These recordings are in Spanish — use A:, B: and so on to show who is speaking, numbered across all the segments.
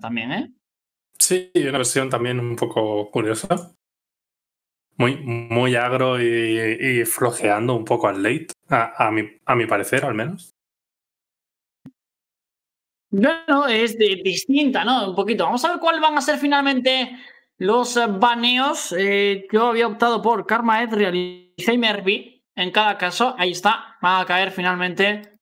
A: también, ¿eh?
B: Sí, una versión también un poco curiosa. Muy, muy agro y, flojeando un poco al late, a, a, mi, parecer al menos.
C: Bueno, es de, distinta,
A: ¿no? Un poquito. Vamos a ver cuál van a ser finalmente los baneos. Eh, yo había optado por Karma real y Heimer En cada caso, ahí está. Van a caer finalmente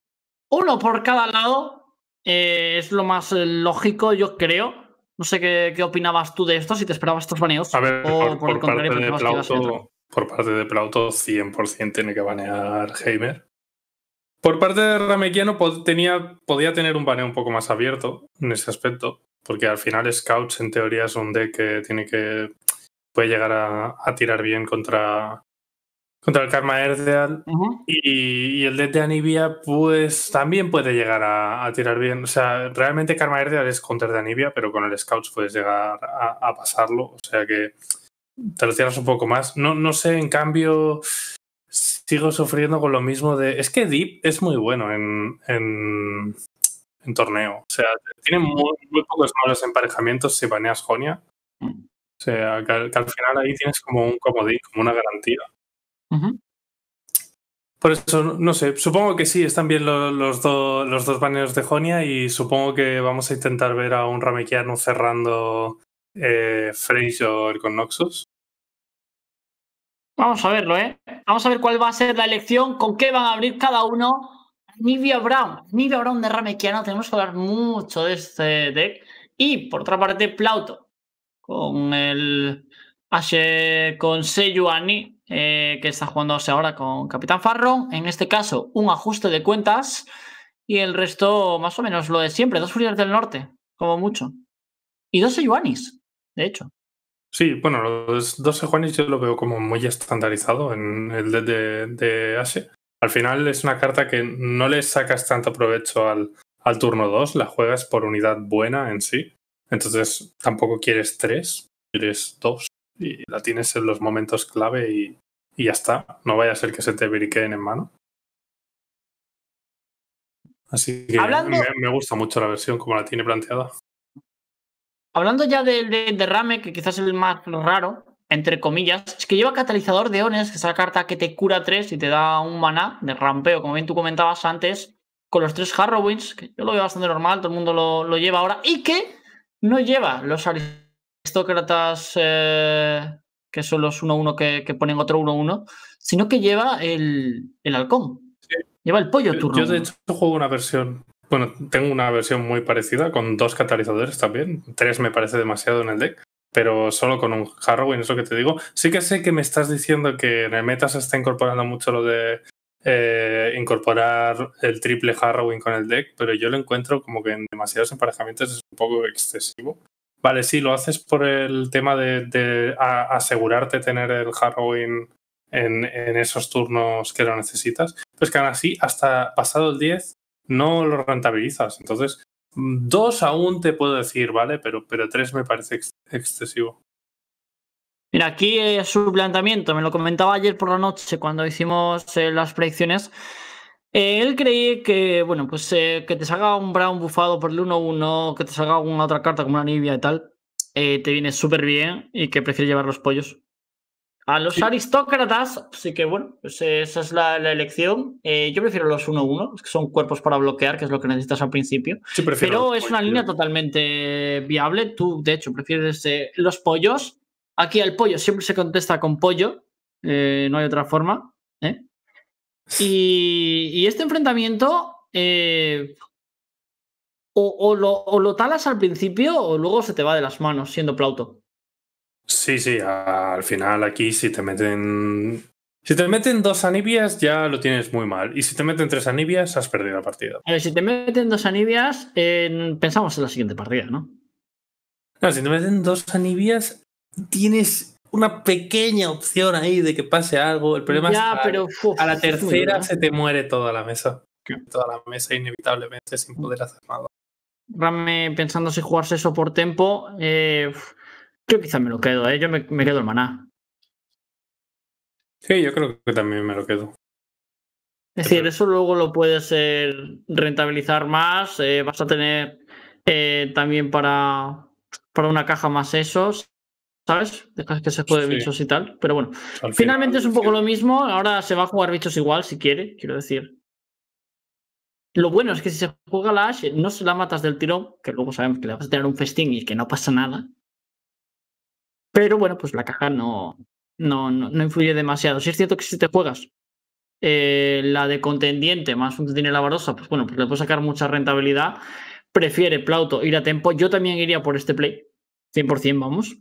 A: uno por cada lado eh, es lo más eh, lógico, yo creo. No sé qué, opinabas tú de esto, si te esperabas estos baneos. A ver, por,
B: parte de Plauto, por 100% tiene que banear Heimer. Por parte de Ramequiano podía tener un baneo un poco más abierto en ese aspecto, porque al final Scouts en teoría es un deck que tiene que puede llegar a, a tirar bien contra contra el Karma Erdeal. y, el de Anivia, pues también puede llegar a, tirar bien. O sea, realmente Karma Erdeal es contra de Anivia, pero con el Scout puedes llegar a, pasarlo. O sea que te lo cierras un poco más. No, no sé, en cambio, sigo sufriendo con lo mismo de. Es que Deep es muy bueno en, torneo. O sea, tiene muy, pocos malos emparejamientos si baneas Jonia. Mm. O sea, que al final ahí tienes como un comodín, como una garantía. Por eso, no sé, supongo que sí, están bien los, los dos baneos de Jonia y supongo que vamos a intentar ver a un Ramequiano cerrando eh, con Noxus.
A: Vamos a verlo, ¿eh? Vamos a ver cuál va a ser la elección, con qué van a abrir cada uno. Nivia Brown, Nivia Brown de Ramequiano, tenemos que hablar mucho de este deck. Y por otra parte, Plauto, con el Ashe con Seiyuani eh, que está jugándose ahora con Capitán Farro. En este caso, un ajuste de cuentas y el resto más o menos lo de siempre, dos Furias del Norte, como mucho. Y dos Ejuanis, de hecho.
B: Sí, bueno, los dos Ejuanis yo lo veo como muy estandarizado en el de, de, Al final es una carta que no le sacas tanto provecho al, al turno 2, la juegas por unidad buena en sí. Entonces tampoco quieres 3, quieres 2 y la tienes en los momentos clave y, ya está. No vaya a ser que se te briqueen en mano. Así que me, gusta mucho la versión como la tiene planteada.
A: Hablando ya del derrame, que quizás es el más raro, entre comillas, es que lleva catalizador de ones, que es la carta que te cura tres y te da un maná de rampeo, como bien tú comentabas antes, con los tres Harrowings, que yo lo veo bastante normal, todo el mundo lo, lleva ahora, y que no lleva los aristócratas eh, que son los 1-1 que, ponen otro 1-1, sino que lleva el, halcón. Lleva el pollo turno. Yo, de hecho,
B: juego una versión. Bueno, tengo una versión muy parecida con dos catalizadores también. Tres me parece demasiado en el deck, pero solo con un Harrowing, es lo que te digo. Sí que sé que me estás diciendo que en el meta se está incorporando mucho lo de eh, incorporar el triple Harrowing con el deck, pero yo lo encuentro como que en demasiados emparejamientos es un poco excesivo. Vale, sí, lo haces por el tema de, asegurarte tener el Harrowing en, esos turnos que lo necesitas. Pues que aún así, hasta pasado el 10, no lo rentabilizas. Entonces, dos aún te puedo decir, ¿vale? Pero, pero tres me parece excesivo.
A: Mira, aquí es eh, su planteamiento, me lo comentaba ayer por la noche cuando hicimos eh, las predicciones él creía que, bueno, pues eh, que te salga un Brown bufado por el 1-1, que te salga alguna otra carta como una Nibia y tal, eh, te viene súper bien y que prefiere llevar los pollos. A los aristócratas, sí que bueno, pues eh, esa es la, elección. yo prefiero los 1-1, que son cuerpos para bloquear, que es lo que necesitas al principio. Sí, Pero es una línea totalmente viable. Tú, de hecho, prefieres los pollos. Aquí al pollo siempre se contesta con pollo, no hay otra forma. ¿eh? Y, este enfrentamiento eh, o, o, lo, talas al principio o luego se te va de las manos siendo Plauto.
B: Sí, sí, al final aquí si te meten... Si te meten dos anibias ya lo tienes muy mal. Y si te meten tres anibias has perdido la partida.
A: A ver, si te meten dos anibias, pensamos en la siguiente partida, ¿no?
B: No, si te meten dos anibias tienes una pequeña opción ahí de que pase algo. El problema es que a, la tercera se te muere toda la mesa. Toda la mesa inevitablemente sin mm. poder hacer nada.
A: Rame pensando si jugarse eso por tempo. Eh, yo quizá me lo quedo, eh. yo me, quedo el maná.
B: Sí, yo creo que también me lo quedo.
A: Es decir, eso luego lo puedes eh, rentabilizar más, vas a tener también para, para una caja más esos ¿sabes? Dejas que se juegue bichos y tal. Pero bueno, finalmente es un poco lo mismo. Ahora se va a jugar bichos igual si quiere, quiero decir. Lo bueno es que si se juega la Ashe, no se la matas del tirón, que luego sabemos que le vas a tener un festín y que no pasa nada. Pero bueno, pues la caja no, no, influye demasiado. Si es cierto que si te juegas eh, la de contendiente más un tiene la barosa, pues bueno, pues le puedes sacar mucha rentabilidad. Prefiere Plauto ir a tempo. Yo también iría
B: por este play. 100% vamos.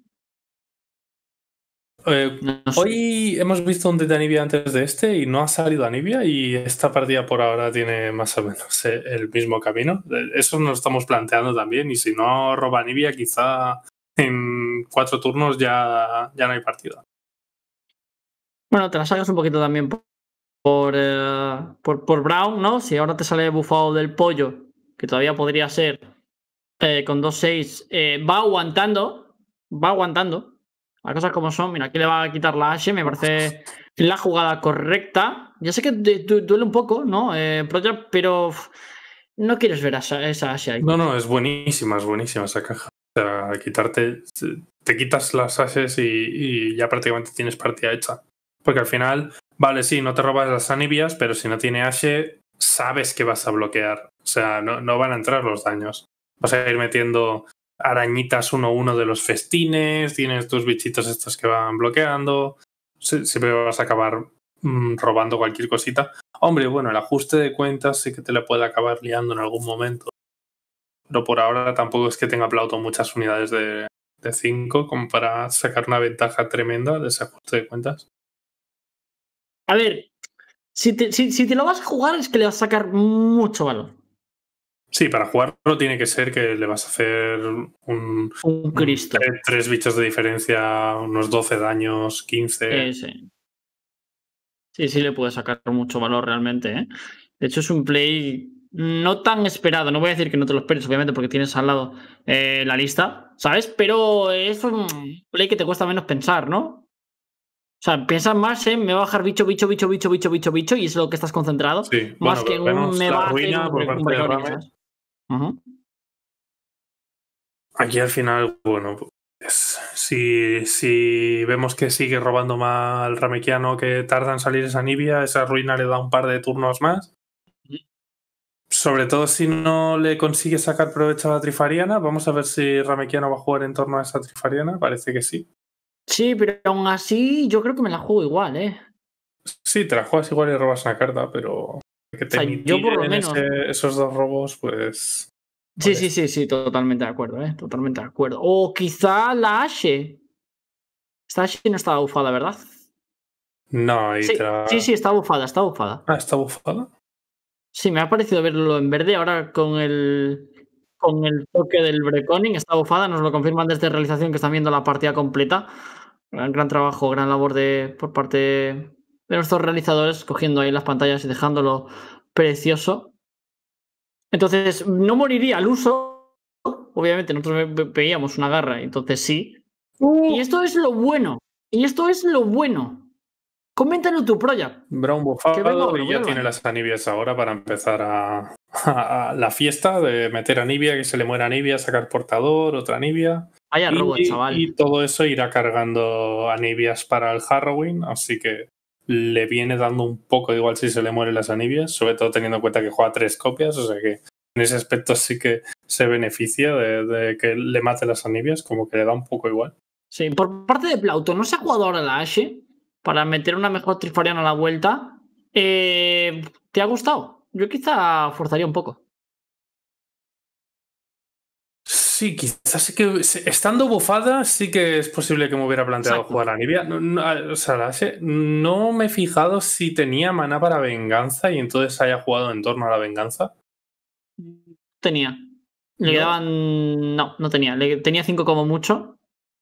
B: Eh, hoy hemos visto un de Anivia antes de este y no ha salido Anivia y esta partida por ahora tiene más o menos eh, el mismo camino. Eh, eso nos estamos planteando también y si no roba Anivia quizá en cuatro turnos ya, ya no hay partida.
A: Bueno, te la salgas un poquito también por, Brown, ¿no? Si ahora te sale bufado del pollo, que todavía podría ser con 2-6, va aguantando, va aguantando las cosas como son. Mira, aquí le va a quitar la H, me parece la jugada correcta. Ya sé que duele un poco, ¿no? Eh, pero no quieres ver esa, esa ahí.
B: No, no, es buenísima, es buenísima esa caja. O sea, quitarte, te quitas las Ashes y, ya prácticamente tienes partida hecha. Porque al final, vale, sí, no te robas las anibias, pero si no tiene Ashe, sabes que vas a bloquear. O sea, no, no van a entrar los daños. Vas a ir metiendo arañitas uno 1 uno de los festines, tienes tus bichitos estos que van bloqueando, siempre vas a acabar mm, robando cualquier cosita. Hombre, bueno, el ajuste de cuentas sí que te la puede acabar liando en algún momento. Pero por ahora tampoco es que tenga Plauto muchas unidades de 5 como para sacar una ventaja tremenda de ese ajuste de cuentas.
A: A ver, si si te lo vas a jugar es que le vas a sacar mucho valor.
B: Sí, para jugarlo tiene que ser que le vas a hacer un, un tres, bichos de diferencia, unos 12 daños, 15. Sí, sí.
A: Sí, sí le puede sacar mucho valor realmente. ¿eh? De hecho, es un play no tan esperado. No voy a decir que no te lo esperes, obviamente, porque tienes al lado eh, la lista, ¿sabes? Pero es un play que te cuesta menos pensar, ¿no? O sea, piensas más ¿eh? me va a bajar bicho, bicho, bicho, bicho, bicho, bicho, bicho, y es lo que estás concentrado.
C: Sí, más que un me va a
B: Aquí al final, bueno, pues, si, si, vemos que sigue robando mal al Ramequiano que tarda en salir esa Nibia, esa ruina le da un par de turnos más. Sobre todo si no le consigue sacar provecho a la Trifariana. Vamos a ver si Ramequiano va a jugar en torno a esa Trifariana. Parece que sí. Sí, pero aún así yo creo que me la juego igual, ¿eh? Sí, te la juegas igual y robas una carta, pero yo por lo menos... esos dos robos, pues... Sí, sí, sí, sí, totalmente de acuerdo, ¿eh? Totalmente
A: de acuerdo. O quizá la H Esta Ashe no estaba bufada, ¿verdad?
C: No, y sí, sí, sí,
A: está bufada, está bufada. Ah, ¿está bufada? Sí, me ha parecido verlo en verde. Ahora con el con el toque del Breconing, está bufada, nos lo confirman desde realización que están viendo la partida completa. Gran, gran trabajo, gran labor de por parte de nuestros realizadores, cogiendo ahí las pantallas y dejándolo precioso. Entonces, no moriría al uso. Obviamente, nosotros
B: veíamos una garra, entonces sí.
A: Uh. Y esto es lo bueno. Y esto es lo bueno. Coméntanos tu proya.
B: Brown Buffalo ya tiene ¿eh? las anibias ahora para empezar a, la fiesta de meter Nivia que se le muera anibia, sacar portador, otra anibia... y, chaval. Y todo eso irá cargando anibias para el Halloween, así que le viene dando un poco igual si se le mueren las anibias, sobre todo teniendo en cuenta que juega tres copias, o sea que en ese aspecto sí que se beneficia de, que le mate las anibias, como que le da un poco igual.
A: Sí, por parte de Plauto,
B: ¿no se ha jugado ahora la Ashe
A: para meter una mejor Triforiana a la vuelta? Eh, ¿Te ha gustado? Yo quizá forzaría un poco.
B: Sí, quizás sí que estando bufada, sí que es posible que me hubiera planteado jugar a Nibia. No, me he fijado si tenía maná para venganza y entonces haya jugado en torno a la venganza.
A: Tenía. Le no. No, no tenía. tenía cinco como mucho.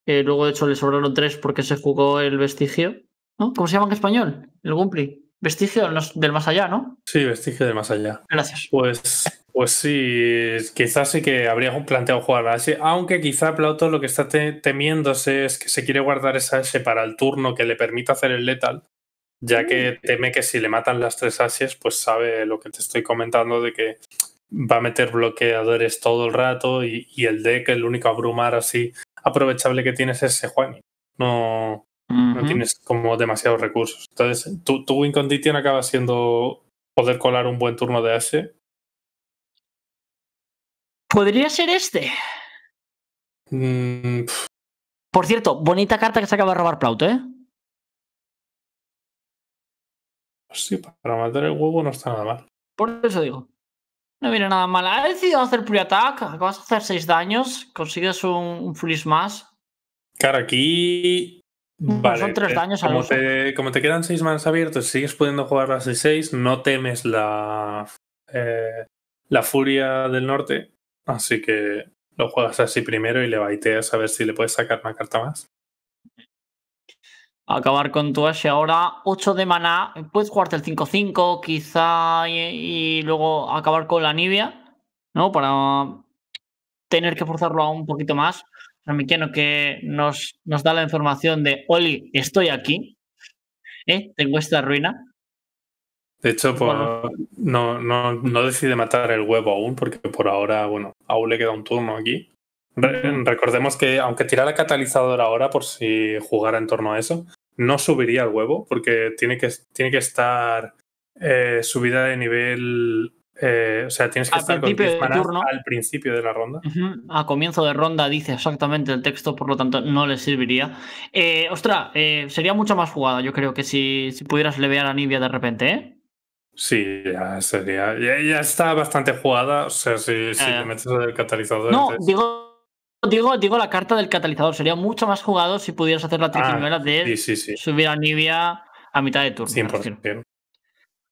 A: Eh, luego, de hecho, le sobraron tres porque se jugó el vestigio. ¿No? ¿Cómo se llama en español? El Gumpli. Vestigio del más allá, ¿no?
B: Sí, vestigio del más allá. Gracias. Pues, pues sí, quizás sí que habría planteado jugar a Ashe, aunque quizá Plauto lo que está temiendo temiéndose es que se quiere guardar esa Ashe para el turno que le permita hacer el letal, ya que mm. teme que si le matan las tres Ashes, pues sabe lo que te estoy comentando de que va a meter bloqueadores todo el rato y, y el deck, el único abrumar así aprovechable que tienes es ese Juani. No, no tienes como demasiados recursos. Entonces, tu, tu win condition acaba siendo poder colar un buen turno de ese
C: ¿Podría ser este? Mm, Por cierto, bonita carta que se acaba de robar Plauto, ¿eh?
B: Pues sí, para matar el huevo no está nada mal. Por eso digo.
A: No viene nada mal. Ha decidido hacer pre-attack. Acabas de hacer 6 daños. Consigues un, un más.
B: Claro, aquí pues son tres eh, daños como Te, como te quedan seis manos abiertos, sigues pudiendo jugar las de seis, no temes la, eh, la furia del norte, así que lo juegas así primero y le baiteas a ver si le puedes sacar una carta más. Acabar con tu
A: Ashe ahora, 8 de maná, puedes jugarte el 5-5 quizá y, luego acabar con la Nibia, ¿no? Para tener que forzarlo aún un poquito más. Ramiquiano que nos, nos da la información de, Oli, estoy aquí, ¿eh? tengo esta ruina.
B: De hecho, no, no, decide matar el huevo aún, porque por ahora, bueno, aún le queda un turno aquí. recordemos que aunque tirara catalizador ahora por si jugara en torno a eso, no subiría el huevo porque tiene que, tiene que estar eh, subida de nivel eh, o sea, tienes que estar con al principio de la ronda. a comienzo de ronda dice
A: exactamente el texto, por lo tanto no le serviría. Eh, ostras, eh, sería mucho más jugada, yo creo que si, pudieras levear a Nibia de repente,
B: Sí, ya sería. Ya, está bastante jugada. O sea, si, ah. le te metes el catalizador. No, digo.
A: Digo, la carta del catalizador, sería mucho más jugado si pudieras hacer la ah, triquiñuela de subir a Nibia a mitad de
D: turno. 100%.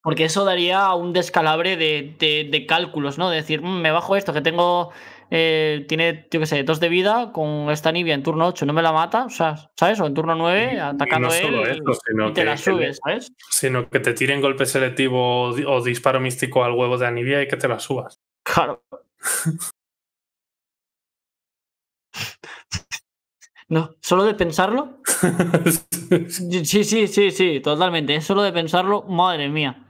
A: Porque eso daría un descalabre de, cálculos, ¿no? De decir, mm, me bajo esto, que tengo. Eh, tiene, yo qué sé, dos de vida con esta Anivia en turno 8, no me la mata, o sea, ¿sabes? O en turno 9, atacando no él,
B: sino y te la subes, ¿sabes? Sino que te tiren golpe selectivo o disparo místico al huevo de Anivia y que te la subas. Claro.
C: No, solo de pensarlo. Sí, sí,
A: sí, sí, totalmente. Solo de pensarlo, madre mía.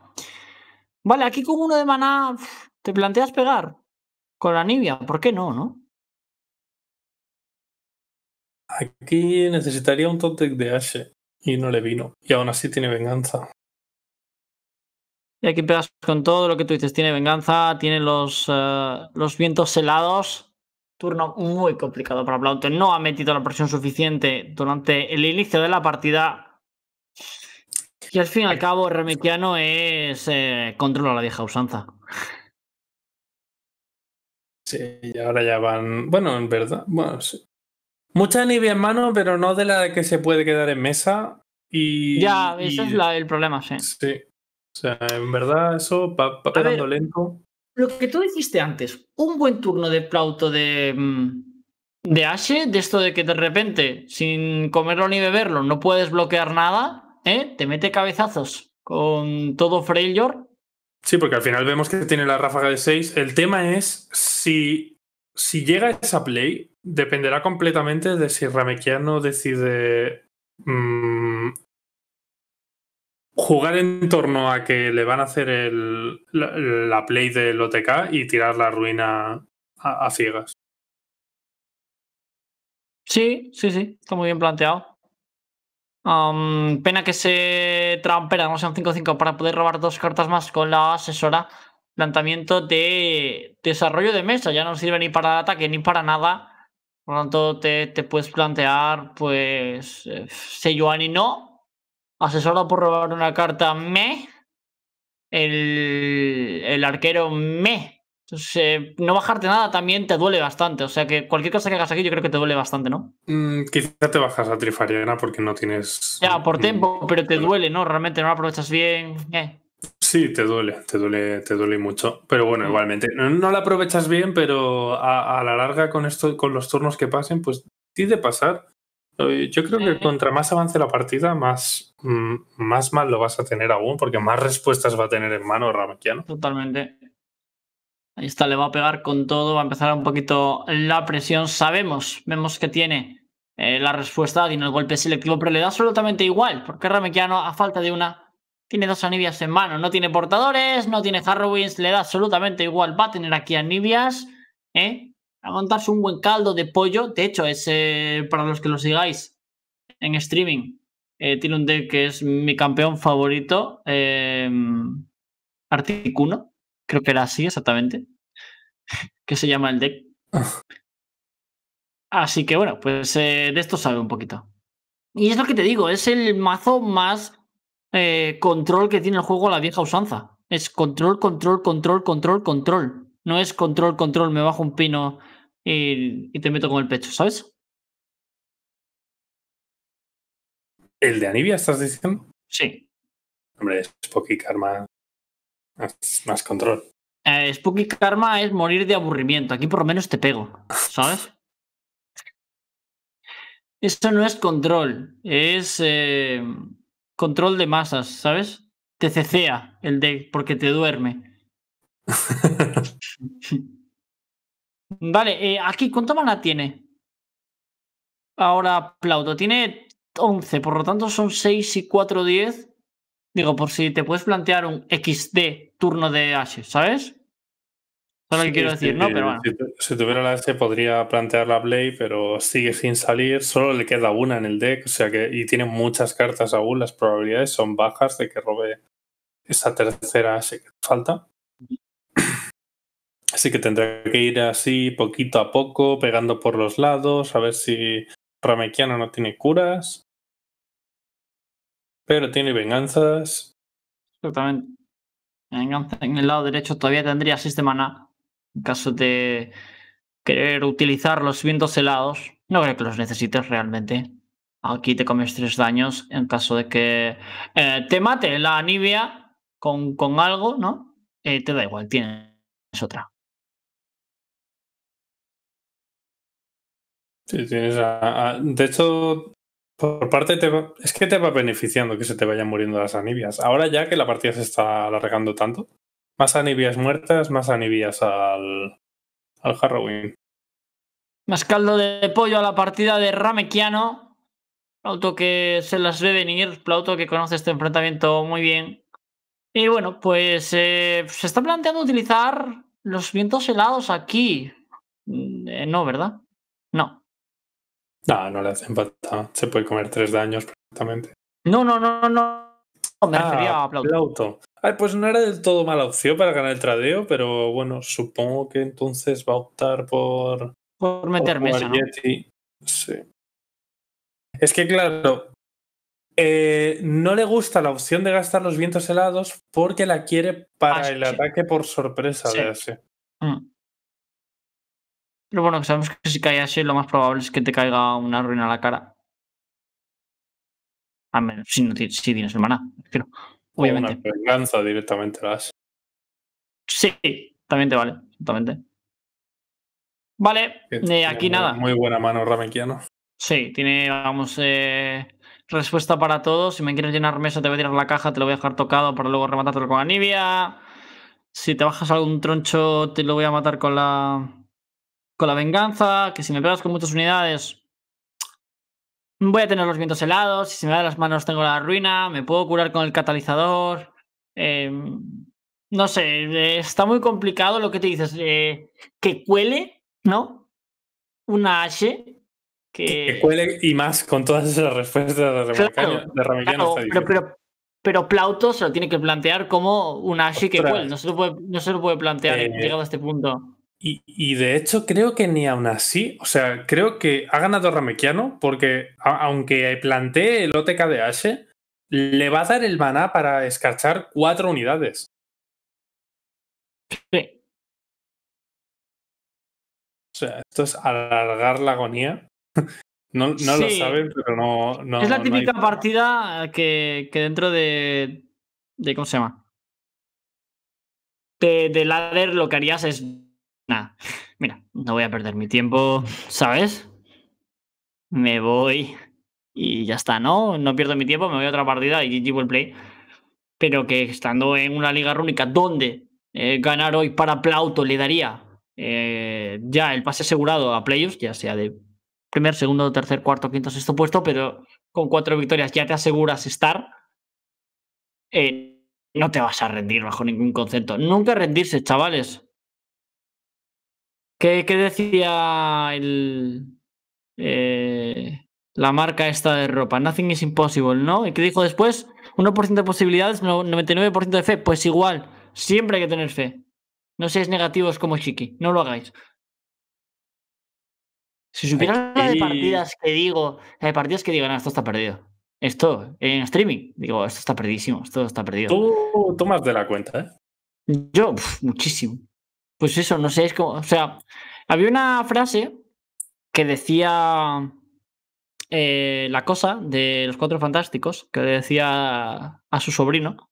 A: Vale, aquí con uno de maná
C: te planteas pegar con la Nibia. ¿Por qué no, no? Aquí necesitaría un Totec de H y no le vino. Y
B: aún así tiene venganza.
C: Y aquí pegas con todo lo que tú dices. Tiene
A: venganza, tiene los, eh, los vientos helados. Turno muy complicado para Plaute. No ha metido la presión suficiente durante el inicio de la partida. Y al fin y al cabo Remekiano es eh, control a la vieja usanza.
B: Sí, y ahora ya van. Bueno, en verdad. Bueno, sí. Mucha nieve en mano, pero no de la que se puede quedar en mesa. Y, ya, ese es la, el problema, sí. Sí. O sea, en verdad, eso va, lento.
A: Lo que tú dijiste antes, un buen turno de Plauto de, mm, de Ashe, de esto de que de repente, sin comerlo ni beberlo, no puedes bloquear nada,
B: ¿eh? Te mete cabezazos con todo Freljord. Sí, porque al final vemos que tiene la ráfaga de 6. El tema es si, si llega esa play, dependerá completamente de si Ramequiano decide mm, jugar en torno a que le van a hacer la, play del OTK y tirar la ruina a, a ciegas.
C: Sí, sí, sí, está muy bien planteado pena que
A: se trampera, no a un 5-5 para poder robar dos cartas más con la asesora. Planteamiento de desarrollo de mesa, ya no sirve ni para ataque ni para nada. Por lo tanto, te, puedes plantear, pues, eh, se yo no. Asesora por robar una carta, me. el arquero, me. Eh, no bajarte nada también te duele bastante. O sea que cualquier cosa que hagas aquí yo creo que
B: te duele bastante, ¿no? Mm, quizá te bajas a Trifariana porque no tienes.
A: Ya, por tiempo, pero te duele, ¿no? Realmente no aprovechas bien. Eh.
B: Sí, te duele, te duele, te duele mucho. Pero bueno, mm. igualmente. No, la aprovechas bien, pero a, la larga con esto, con los turnos que pasen, pues sí de pasar. Yo creo que eh. contra más avance la partida, más, mm, más mal lo vas a tener aún, porque más respuestas va a tener en mano Ramakiano. Totalmente.
A: Ahí está, le va a pegar con todo, va a empezar un poquito la presión. Sabemos, vemos que tiene eh, la respuesta, tiene el golpe selectivo, pero le da absolutamente igual, porque Ramequiano, a falta de una, tiene dos anibias en mano. No tiene portadores, no tiene Harrowins, le da absolutamente igual. Va a tener aquí anibias, ¿eh? A montarse un buen caldo de pollo. De hecho, es, para los que lo sigáis en streaming, eh, tiene un deck que es mi campeón favorito, eh, Articuno creo que era así exactamente, que se llama el deck. Así que bueno, pues eh, de esto sabe un poquito. Y es lo que te digo, es el mazo más eh, control que tiene el juego a la vieja usanza. Es control, control, control, control, control. No es control, control, me bajo un pino y, te meto con el pecho,
C: ¿sabes? ¿El de Anivia estás diciendo? Sí. Hombre, es y Karma más control.
A: Eh, spooky Karma es morir de aburrimiento. Aquí por lo menos te pego, ¿sabes? Eso no es control, es eh, control de masas, ¿sabes? Te cecea el deck porque te duerme. vale, eh, aquí, ¿cuánto mana tiene? Ahora aplaudo, tiene 11, por lo tanto son 6 y 4, 10. Digo, por si te puedes plantear un XD turno de H, ¿sabes?
B: Solo que quiero decir, ¿no? Pero bueno. Si, tuviera la h podría plantear la Blade, pero sigue sin salir. Solo le queda una en el deck, o sea que. Y tiene muchas cartas aún. Las probabilidades son bajas de que robe esa tercera h que falta. Así que tendrá que ir así poquito a poco, pegando por los lados, a ver si Ramequiano no tiene curas. Pero
C: tiene venganzas. Exactamente. en el lado derecho todavía tendría
A: 6 de En caso de querer utilizar los vientos helados, no creo que los necesites realmente. Aquí te comes tres daños en caso de que
C: eh, te mate la anivia con, con algo, ¿no? Eh, te da igual, tienes otra.
B: Sí, tienes de hecho, por parte, te es que te va beneficiando que se te vayan muriendo las anibias. Ahora ya que la partida se está alargando tanto, más anibias muertas, más anibias al, al
C: Más caldo de
A: pollo a la partida de Ramequiano. Plauto que se las ve venir, Plauto que conoce este enfrentamiento muy bien. Y bueno, pues eh, se está planteando utilizar los vientos helados aquí. Mm, eh, no, ¿verdad? No.
B: No, no le hacen falta. Se puede comer tres daños perfectamente.
A: No, no, no, no. me ah, refería a Plauto.
B: Ay, pues no era del todo mala opción para ganar el tradeo, pero bueno, supongo que entonces va a optar por. Por meter mesa, Sí. Es que claro, eh, no le gusta la opción de gastar los vientos helados porque la quiere para ah, el ataque por sorpresa sí. de
C: mm. Pero bueno, sabemos que si cae así, lo más probable es que te caiga una ruina a la cara. A menos si, no, si tienes el maná,
B: Obviamente. una venganza directamente las. Sí, también te vale, exactamente. Vale, eh, aquí nada. Muy buena mano Ramequiano.
D: Sí, tiene,
A: vamos, eh, respuesta para todo. Si me quieres llenar mesa, te voy a tirar la caja, te lo voy a dejar tocado para luego rematártelo con la Si te bajas algún troncho, te lo voy a matar con la con la venganza, que si me pegas con muchas unidades voy a tener los vientos helados, si se me da las manos tengo la ruina, me puedo curar con el catalizador. Eh, no sé, está muy complicado lo que te dices, eh, que cuele, ¿no? Una H.
B: Que... cuele y más con todas esas respuestas de,
A: pero, Plauto se lo tiene que plantear como una H que cuele, no se lo puede, no se puede plantear
B: eh, llegado a este punto. Y, de hecho creo que ni aún así, o sea, creo que ha ganado Ramequiano porque aunque plantee el OTK de Ashe, le va a dar el maná para escarchar cuatro unidades.
C: Sí. O sea, esto es alargar la agonía. No, lo saben, pero no, no, Es la típica
A: partida que, dentro de, de. ¿Cómo se llama? De, de ladder lo que harías es Nada, mira, no voy a perder mi tiempo, ¿sabes? Me voy y ya está, ¿no? No pierdo mi tiempo, me voy a otra partida y GG el play. Pero que estando en una liga rúnica donde eh, ganar hoy para Plauto le daría eh, ya el pase asegurado a playoffs, ya sea de primer, segundo, tercer, cuarto, quinto, sexto puesto, pero con cuatro victorias ya te aseguras estar, eh, no te vas a rendir bajo ningún concepto. Nunca rendirse, chavales. ¿Qué, decía eh, la marca esta de ropa? Nothing is impossible, ¿no? ¿Y qué dijo después? 1% de posibilidades, 99% de fe. Pues igual, siempre hay que tener fe. No seáis negativos como Chiqui, no lo hagáis.
C: Si supieras la de partidas
A: que digo, la partidas que digan, esto está perdido. Esto, en streaming, digo, esto está perdidísimo, esto está perdido. Tú tomas de la cuenta, ¿eh? Yo, muchísimo pues eso, no sé, es como, o sea, había una frase que decía eh, la cosa de los cuatro fantásticos, que le decía a su sobrino,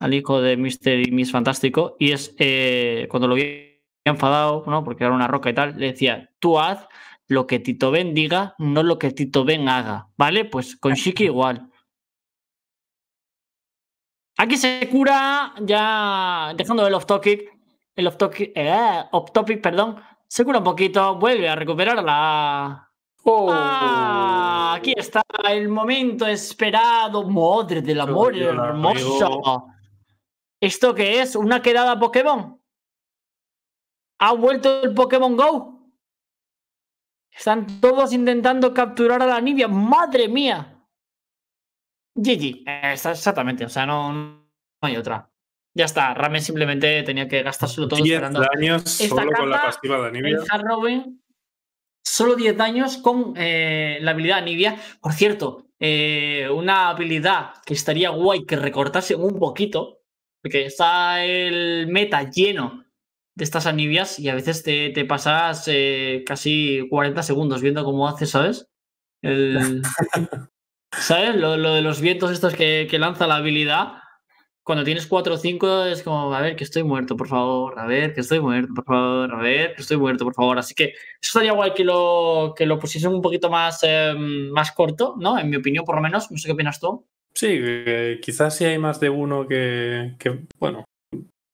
A: al hijo de Mr. y Miss Fantástico, y es eh, cuando lo vi enfadado, ¿no? porque era una roca y tal, le decía, tú haz lo que Tito Ben diga, no lo que Tito Ben haga, ¿vale? Pues con Shiki igual. Aquí se cura, ya dejando el off topic, el off eh, perdón, se un poquito, vuelve a recuperarla. Oh. Ah, aquí está el momento esperado, madre del amor hermoso. ¿Esto qué es? ¿Una quedada Pokémon?
C: ¿Ha vuelto el Pokémon Go? Están todos intentando capturar a la Nibia. ¡Madre mía! GG. Eh,
A: exactamente, o sea, no hay otra. Ya está, Ramen simplemente tenía que gastárselo todo 10 daños solo con la pasiva de Anivia. solo 10 daños con eh, la habilidad Anivia. Por cierto, eh, una habilidad que estaría guay que recortase un poquito, porque está el meta lleno de estas Anivias y a veces te, pasas eh, casi 40 segundos viendo cómo hace, ¿sabes? ¿Sabes? Lo, de los vientos estos que, que lanza la habilidad cuando tienes cuatro o cinco es como, a ver, que estoy muerto, por favor, a ver, que estoy muerto, por favor, a ver, que estoy muerto, por favor. Así que eso estaría guay que lo, que lo pusiesen un poquito más, em, más corto, ¿no? En mi opinión, por lo menos. No sé qué opinas tú.
B: Sí, eh, quizás si hay más de uno que, que bueno,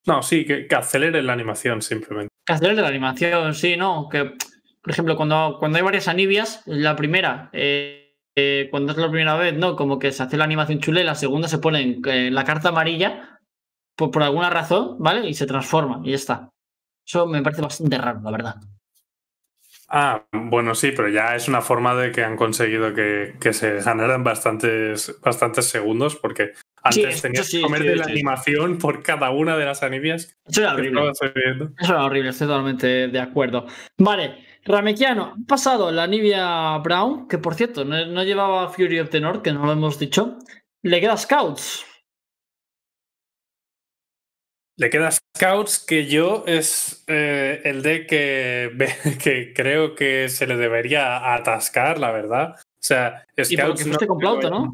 B: no, sí, que, acelere la animación simplemente.
A: Que acelere la animación, sí, no, que, por ejemplo, cuando, cuando hay varias anibias, la primera... Eh, eh, cuando es la primera vez, ¿no? Como que se hace la animación chula la segunda se pone en, la carta amarilla por, alguna razón, ¿vale? Y se transforma y ya está. Eso me parece bastante raro, la verdad.
B: Ah, bueno, sí, pero ya es una forma de que han conseguido que, se generan bastantes, bastantes segundos, porque antes tenías que comer de la animación por cada una de las anillas. Eso era horrible.
A: Eso era horrible, estoy totalmente de acuerdo. Vale, Ramequiano, han pasado la Nivia Brown, que por cierto no, llevaba Fury of Tenor, que no lo hemos dicho. Le queda
B: Scouts. Le queda Scouts, que yo es eh, el deck que, creo que se le debería atascar, la verdad. O sea, Scouts. Y porque fuiste con Plauto, ¿no?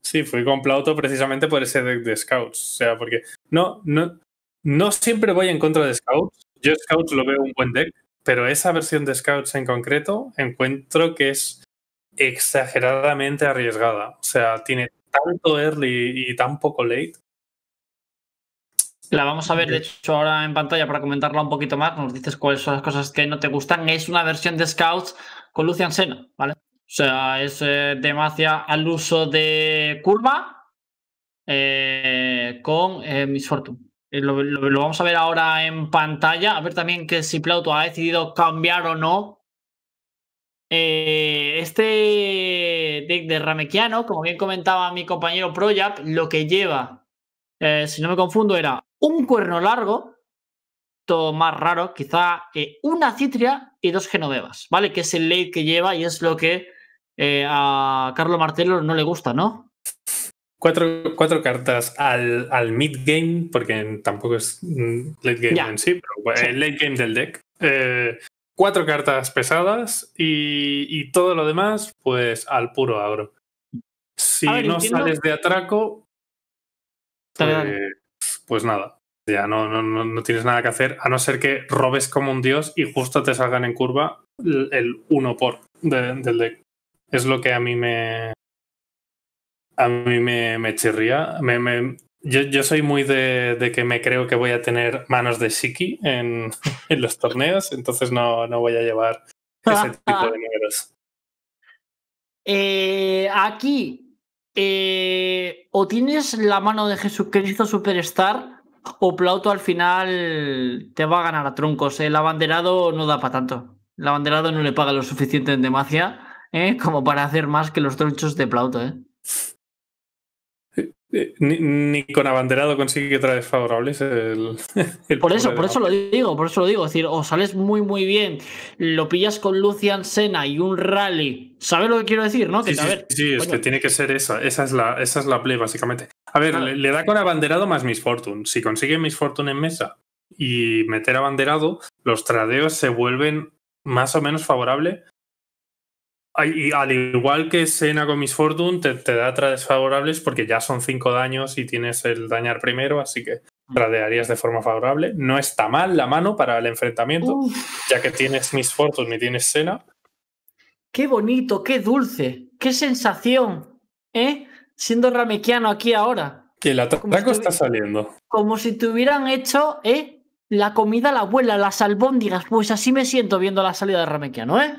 B: Sí, fui con Plauto precisamente por ese deck de Scouts. O sea, porque no, no, no siempre voy en contra de Scouts. Yo Scouts lo veo un buen deck pero esa versión de Scouts en concreto encuentro que es exageradamente arriesgada. O sea, tiene tanto early y tan poco late.
A: La vamos a ver, de hecho, ahora en pantalla para comentarla un poquito más. Nos dices cuáles son las cosas que no te gustan. Es una versión de Scouts con Lucian Sena, ¿vale? O sea, es demasiado eh, demacia al uso de curva eh, con eh, Miss Fortune. Eh, lo, vamos a ver ahora en pantalla. A ver también que si Plauto ha decidido cambiar o no. Eh, este deck de Ramequiano, como bien comentaba mi compañero Proyap, lo que lleva, eh, si no me confundo, era un cuerno largo, todo más raro, quizá una citria y dos genovevas, ¿vale? Que es el late que lleva y
B: es lo que a Carlos Martelo no le gusta, ¿no? Cuatro, cartas al, mid-game, porque tampoco es mm, late-game en sí, pero el eh, late-game del deck. Eh, cuatro cartas pesadas y, todo lo demás, pues al puro agro. Si no sales de atraco, pues, pues, nada. Ya no, no, no tienes nada que hacer, a no ser que robes como un dios y justo te salgan en curva el uno por del deck. Es lo que a mí me, a mí me, me chirría. yo, soy muy de, que me creo que voy a tener manos de Siki en, los torneos, entonces no, no voy a llevar ese tipo de números.
A: Eh, aquí, eh, o tienes la mano de Jesucristo Superstar, o Plauto al final te va a ganar a troncos. Eh. El abanderado no da para tanto. El abanderado no le paga lo suficiente en demacia como para hacer más que los tronchos de Plauto. ¿eh?
B: Ni, con abanderado consigue vez favorables por eso por eso lo
A: digo por eso lo digo es decir o sales muy muy bien lo pillas con Lucian Sena y un
B: rally sabes lo que quiero decir no sí, sí, es que tiene que ser esa esa es la esa es la play básicamente a ver le, da con abanderado más Miss Fortune si consigue Miss Fortune en mesa y meter abanderado los tradeos se vuelven más o menos favorables. Y al igual que Sena con Miss Fortune, te, da trades favorables porque ya son cinco daños y tienes el dañar primero, así que mm. tradearías de forma favorable. No está mal la mano para el enfrentamiento, ya que tienes Miss Fortune y tienes Sena. Qué
A: bonito, qué dulce, qué sensación, ¿eh? Siendo ramequiano aquí ahora.
B: Que el atraco está saliendo.
A: Como si te hubieran hecho, ¿eh? La comida, la abuela, las albóndigas. Pues así me siento viendo la salida de ramequiano, ¿eh?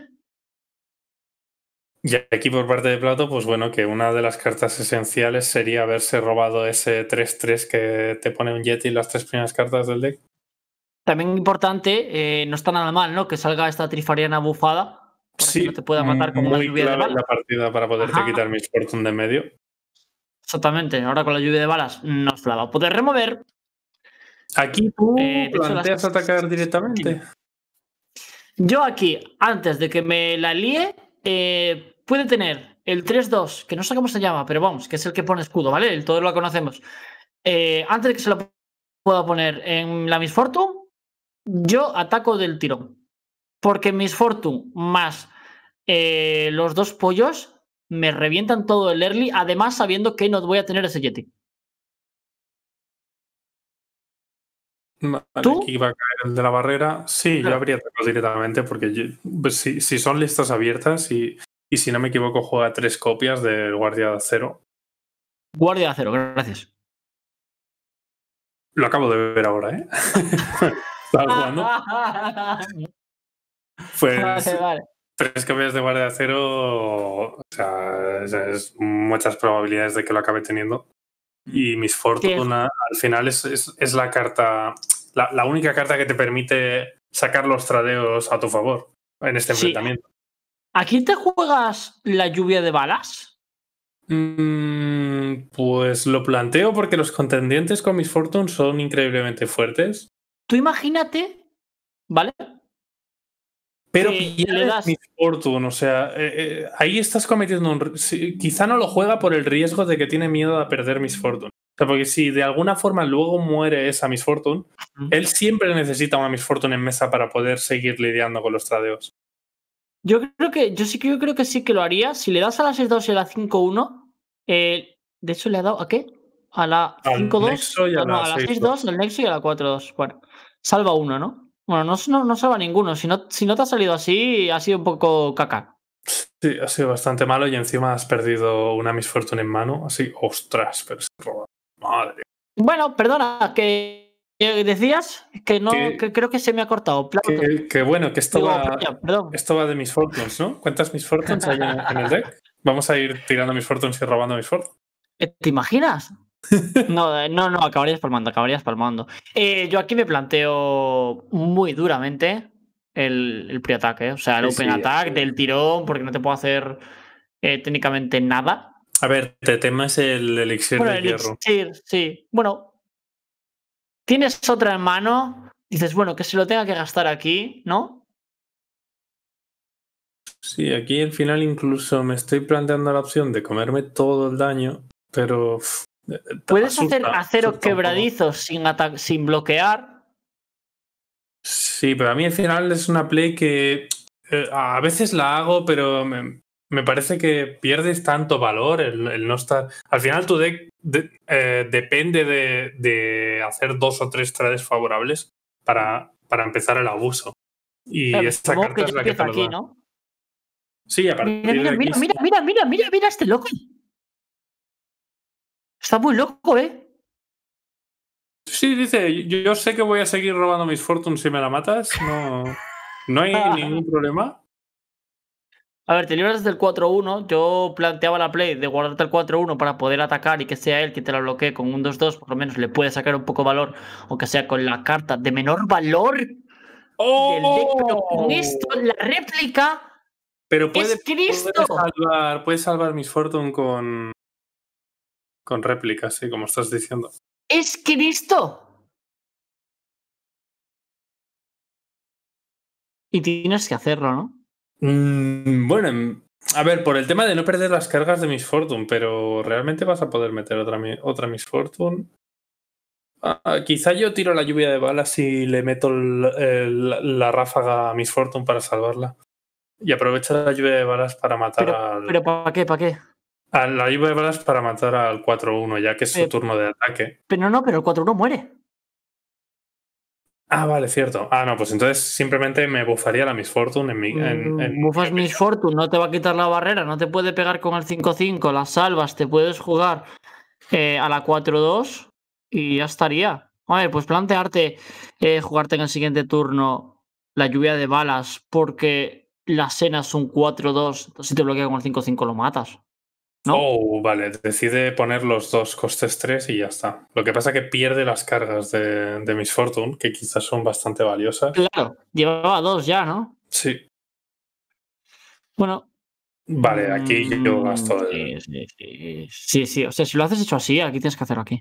B: Y aquí por parte de Plato, pues bueno, que una de las cartas esenciales sería haberse robado ese 3-3 que te pone un Yeti las tres primeras cartas del deck. También
A: importante, eh, no está nada mal, ¿no? Que salga esta trifariana bufada.
B: sí, que no te pueda matar con muy la lluvia de balas. la partida para poderte quitar mi fortune de medio. Exactamente, ahora
A: con la lluvia de balas no la va a poder remover. Aquí tú te eh, planteas atacar
B: directamente.
A: Yo aquí, antes de que me la líe, eh, puede tener el 3-2, que no sé cómo se llama, pero vamos, que es el que pone escudo, ¿vale? El, todo lo conocemos. Eh, antes de que se lo pueda poner en la Miss Fortune, yo ataco del tirón. Porque Miss Fortune más eh,
C: los dos pollos me revientan todo el early, además sabiendo que no voy a tener ese Yeti. ¿Tú? Aquí a caer
B: el de la barrera. Sí, yo habría directamente porque pues, si, son listas abiertas y y si no me equivoco, juega tres copias del Guardia de Acero. Guardia de Acero, gracias. Lo acabo de ver ahora, ¿eh? pues, Tres copias de Guardia de Acero, o sea, es, muchas probabilidades de que lo acabe teniendo. Y mis fortuna, al final, es, la carta, la, única carta que te permite sacar los tradeos a tu favor en este enfrentamiento.
A: ¿A quién te juegas la lluvia de balas?
B: Mm, pues lo planteo porque los contendientes con Miss Fortune son increíblemente fuertes.
A: Tú imagínate,
B: ¿vale? Pero le das... Miss Fortune, o sea, eh, eh, ahí estás cometiendo un... quizá no lo juega por el riesgo de que tiene miedo a perder Miss Fortune. O sea, porque si de alguna forma luego muere esa Miss Fortune, él siempre necesita una Miss Fortune en mesa para poder seguir lidiando con los tradeos.
A: Yo creo que, yo sí que yo creo que sí que lo haría. Si le das a la 6-2 y a la 5-1, eh, de hecho le ha dado a qué? A la 5-2, a la 6-2, al Nexo y a la 4-2. Bueno, salva uno, ¿no? Bueno, no, salva ninguno. Si no, te ha salido así, ha sido un poco caca.
B: Sí, ha sido bastante malo y encima has perdido una Miss Fortune en mano. Así, ostras, pero se roba. Madre.
A: Bueno, perdona, que decías que no, creo
B: que se me ha cortado. Que, bueno, que esto, va, de mis fortunes, ¿no? ¿Cuántas mis fortunes hay en, el deck? Vamos a ir tirando mis fortunes y robando mis fortunes. ¿Eh, ¿Te imaginas?
A: No, eh, no, no, acabarías palmando, acabarías palmando. Eh, yo aquí me planteo muy duramente el, pre-ataque, o sea, el open attack del tirón, porque no te puedo hacer técnicamente nada.
B: A ver, te temas el elixir bueno, hierro.
A: sí. Bueno, Tienes otra en mano, dices, bueno, que se lo tenga que gastar aquí, ¿no?
B: Sí, aquí al final incluso me estoy planteando la opción de comerme todo el daño, pero... Eh, eh, Puedes hacer
A: acero quebradizos sin, sin bloquear.
B: Sí, pero a mí al final es una play que eh, a veces la hago, pero me parece que pierdes tanto valor el, no estar. Al final, tu deck eh, depende de, hacer dos o tres trades favorables para, para empezar el abuso. Y esta carta es la que mira, mira,
C: mira, mira, mira, mira, mira, este loco. Está muy
B: loco, ¿eh? Sí, dice, yo sé que voy a seguir robando mis fortunes si me la matas. No, no hay ningún problema. A ver, te
A: libras del 4-1. Yo planteaba la play de guardarte el 4-1 para poder atacar y que sea él quien te la bloquee con un 2-2. Por lo menos le puede sacar un poco de valor, que sea con la carta de menor valor.
B: ¡Oh!
C: pero con ¡Oh! esto, la réplica. Pero puede, es Cristo.
B: Puede salvar, puede Miss Fortune con. Con réplicas, sí,
C: ¿eh? como estás diciendo. ¡Es Cristo! Y tienes que hacerlo, ¿no? Mm, bueno, em,
B: a ver, por el tema de no perder las cargas de Miss Fortune, pero ¿realmente vas a poder meter otra, otra Miss Fortune? Ah, quizá yo tiro la lluvia de balas y le meto la ráfaga a Miss Fortune para salvarla. Y aprovecho la lluvia de balas para matar al. ¿Pero
A: para qué? ¿Para qué?
B: Ah, la lluvia de balas para matar al 4-1, ya que es su eh, turno de ataque.
A: Pero no, pero el 4-1 muere.
B: Ah, vale, cierto. Ah, no, pues entonces simplemente me bufaría la Miss Fortune en mi. Mm,
A: bufas misfortune no te va a quitar la barrera, no te puede pegar con el 5-5, la salvas, te puedes jugar eh, a la 4-2 y ya estaría. A pues plantearte eh, jugarte en el siguiente turno la lluvia de balas porque la cena es un 4-2, si te bloquea con el 5-5 lo matas.
B: Oh, vale, decide poner los dos costes 3 y ya está. Lo que pasa es que pierde las cargas de, de Miss Fortune, que quizás son bastante valiosas. Claro,
A: llevaba dos ya, ¿no? Sí. Bueno.
B: Vale, aquí yo mm, gasto
A: sí, sí, o sea, si lo haces hecho así, aquí tienes que hacerlo aquí.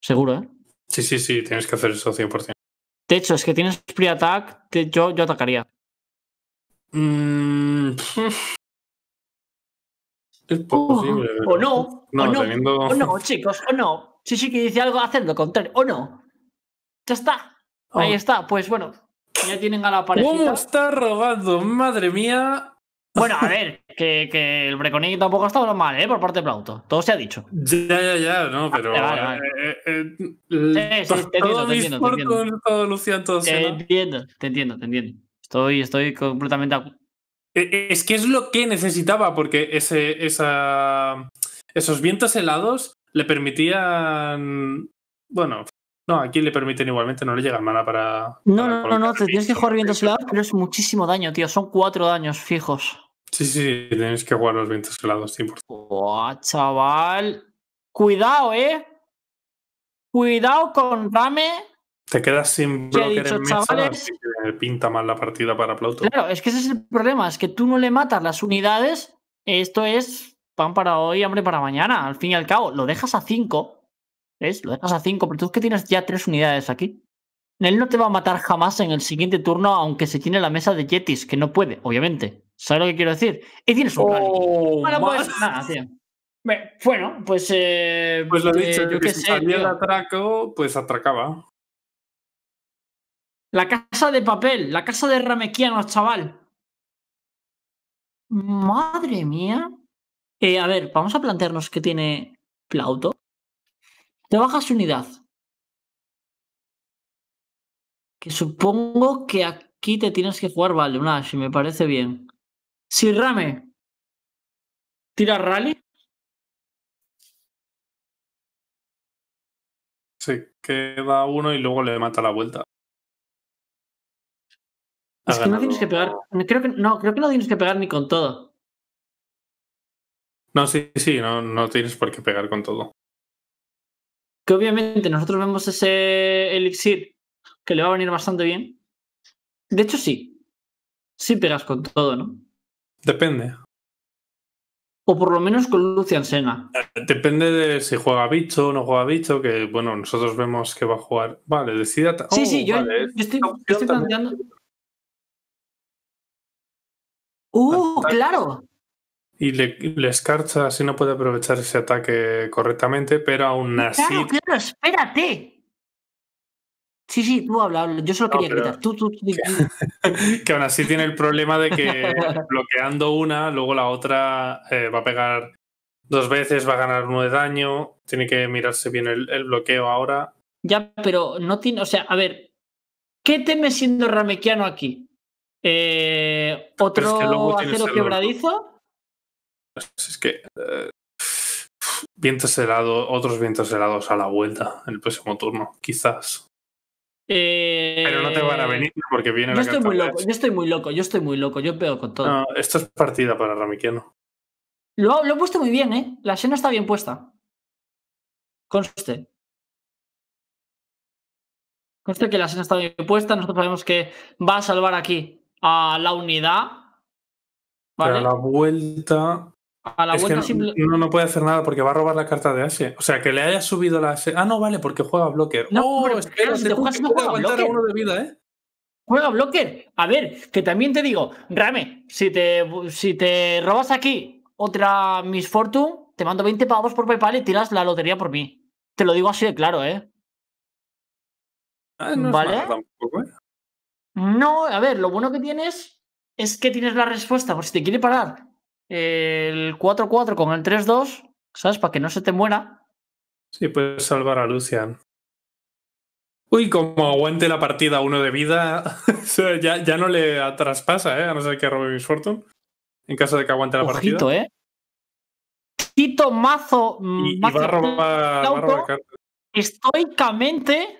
A: Seguro, ¿eh?
B: Sí, sí, sí, tienes que hacer eso 100%.
A: De hecho, es que tienes pre-attack, yo, yo atacaría.
C: Mmm... Es posible. o no, o no,
A: chicos, o no, Sí, sí, que dice algo, haciendo lo o no. Ya está. Oh. Ahí está, pues bueno,
B: ya tienen a la pareja. ¿Cómo está robando? Madre mía. Bueno, a
A: ver, que, el Breconi tampoco ha estado mal, ¿eh? Por parte de Plauto. Todo
B: se ha dicho. Ya, ya, ya, no, pero. Ah, eh, eh, eh, sí, sí, te entiendo, te entiendo. Te
A: entiendo, te entiendo, te entiendo. Estoy, estoy completamente
B: e, es que es lo que necesitaba, porque ese, esa, esos vientos helados le permitían. Bueno, no, aquí le permiten igualmente, no le llega mana para.
C: No,
A: no, no, te tienes que jugar vientos helados, pero es muchísimo daño, tío. Son cuatro daños fijos.
B: Sí, sí, tienes que jugar los vientos helados, 100%. chaval. Cuidado, eh.
A: Cuidado con Rame.
B: Te quedas sin bloque en pinta mal la partida para Plauto. Claro,
A: es que ese es el problema, es que tú no le matas las unidades, esto es pan para hoy, hambre para mañana, al fin y al cabo, lo dejas a 5, ¿ves? Lo dejas a 5, pero tú es que tienes ya 3 unidades aquí. Él no te va a matar jamás en el siguiente turno, aunque se tiene la mesa de Yetis, que no puede, obviamente. ¿Sabes lo que quiero decir? Y tienes
B: un oh,
A: bueno, pues, eh, pues. lo he eh,
B: dicho, yo que, si salía el
C: atraco, pues
B: atracaba.
C: La casa de papel, la casa de Ramequiano, chaval. Madre mía. Eh, a ver, vamos a plantearnos qué tiene Plauto. Te bajas unidad. Que supongo que aquí te tienes que jugar, vale, una me parece bien. Si Rame tira rally. se queda uno y luego le mata la vuelta. Es que no tienes que pegar. Creo que, no, creo que no tienes que pegar ni con todo. No, sí, sí, no, no tienes por qué pegar con todo.
A: Que obviamente nosotros vemos ese elixir que le va a venir bastante bien.
C: De hecho, sí. Sí pegas con todo, ¿no? Depende.
B: O por lo menos con Lucian Sena. Eh, depende de si juega bicho o no juega bicho, que bueno, nosotros vemos que va a jugar. Vale, decida. Sí, sí, oh, yo estoy planteando.
C: ¡Uh, claro!
B: Y le, escarcha, así no puede aprovechar ese ataque correctamente, pero aún así. Claro,
A: claro, espérate. Sí, sí, tú habla, yo solo quería quitar.
B: que, aún así tiene el problema de que bloqueando una, luego la otra eh, va a pegar dos veces, va a ganar uno de daño. Tiene que mirarse bien el, el bloqueo ahora.
A: Ya, pero no tiene. O sea, a ver, ¿qué teme siendo Ramequiano aquí? otro eh, acero quebradizo.
B: Es que pues eh, vientos helados, otros vientos helados a la vuelta En el próximo turno, quizás.
C: Pero no te van a
B: eh, venir porque viene yo estoy muy
A: loco, Yo estoy muy loco, yo estoy muy loco, yo pego con todo. No,
B: esto es partida para Ramiqueno
C: Lo, lo he puesto muy bien, ¿eh? La escena está bien puesta. Conste. Conste que la escena está bien puesta. Nosotros
A: sabemos que va a salvar aquí a la unidad.
B: ¿vale? Pero a la vuelta. A la es vuelta que no, no, puede hacer nada porque va a robar la carta de Asia O sea, que le haya subido la Ashe. Ah, no, vale, porque juega Blocker. No, oh, si juega Blocker. ¿eh?
A: Juega Blocker. A ver, que también te digo, Rame, si te, si te robas aquí otra Miss Fortune, te mando 20 pavos por PayPal y tiras la lotería por mí.
C: Te lo digo así de claro, ¿eh? Ah, no ¿Vale? tampoco, ¿eh?
A: No, a ver, lo bueno que tienes es que tienes la respuesta por si te quiere parar el 4-4 con el 3-2, ¿sabes? Para que no se te muera.
B: Sí, puedes salvar a Lucian. Uy, como aguante la partida uno de vida, ya, ya, no le traspasa, ¿eh? A no ser que robe mi Fortune. En caso de que aguante la Ojito, partida.
A: ¿eh? mazo. Y, mazo y
B: va
A: Estoicamente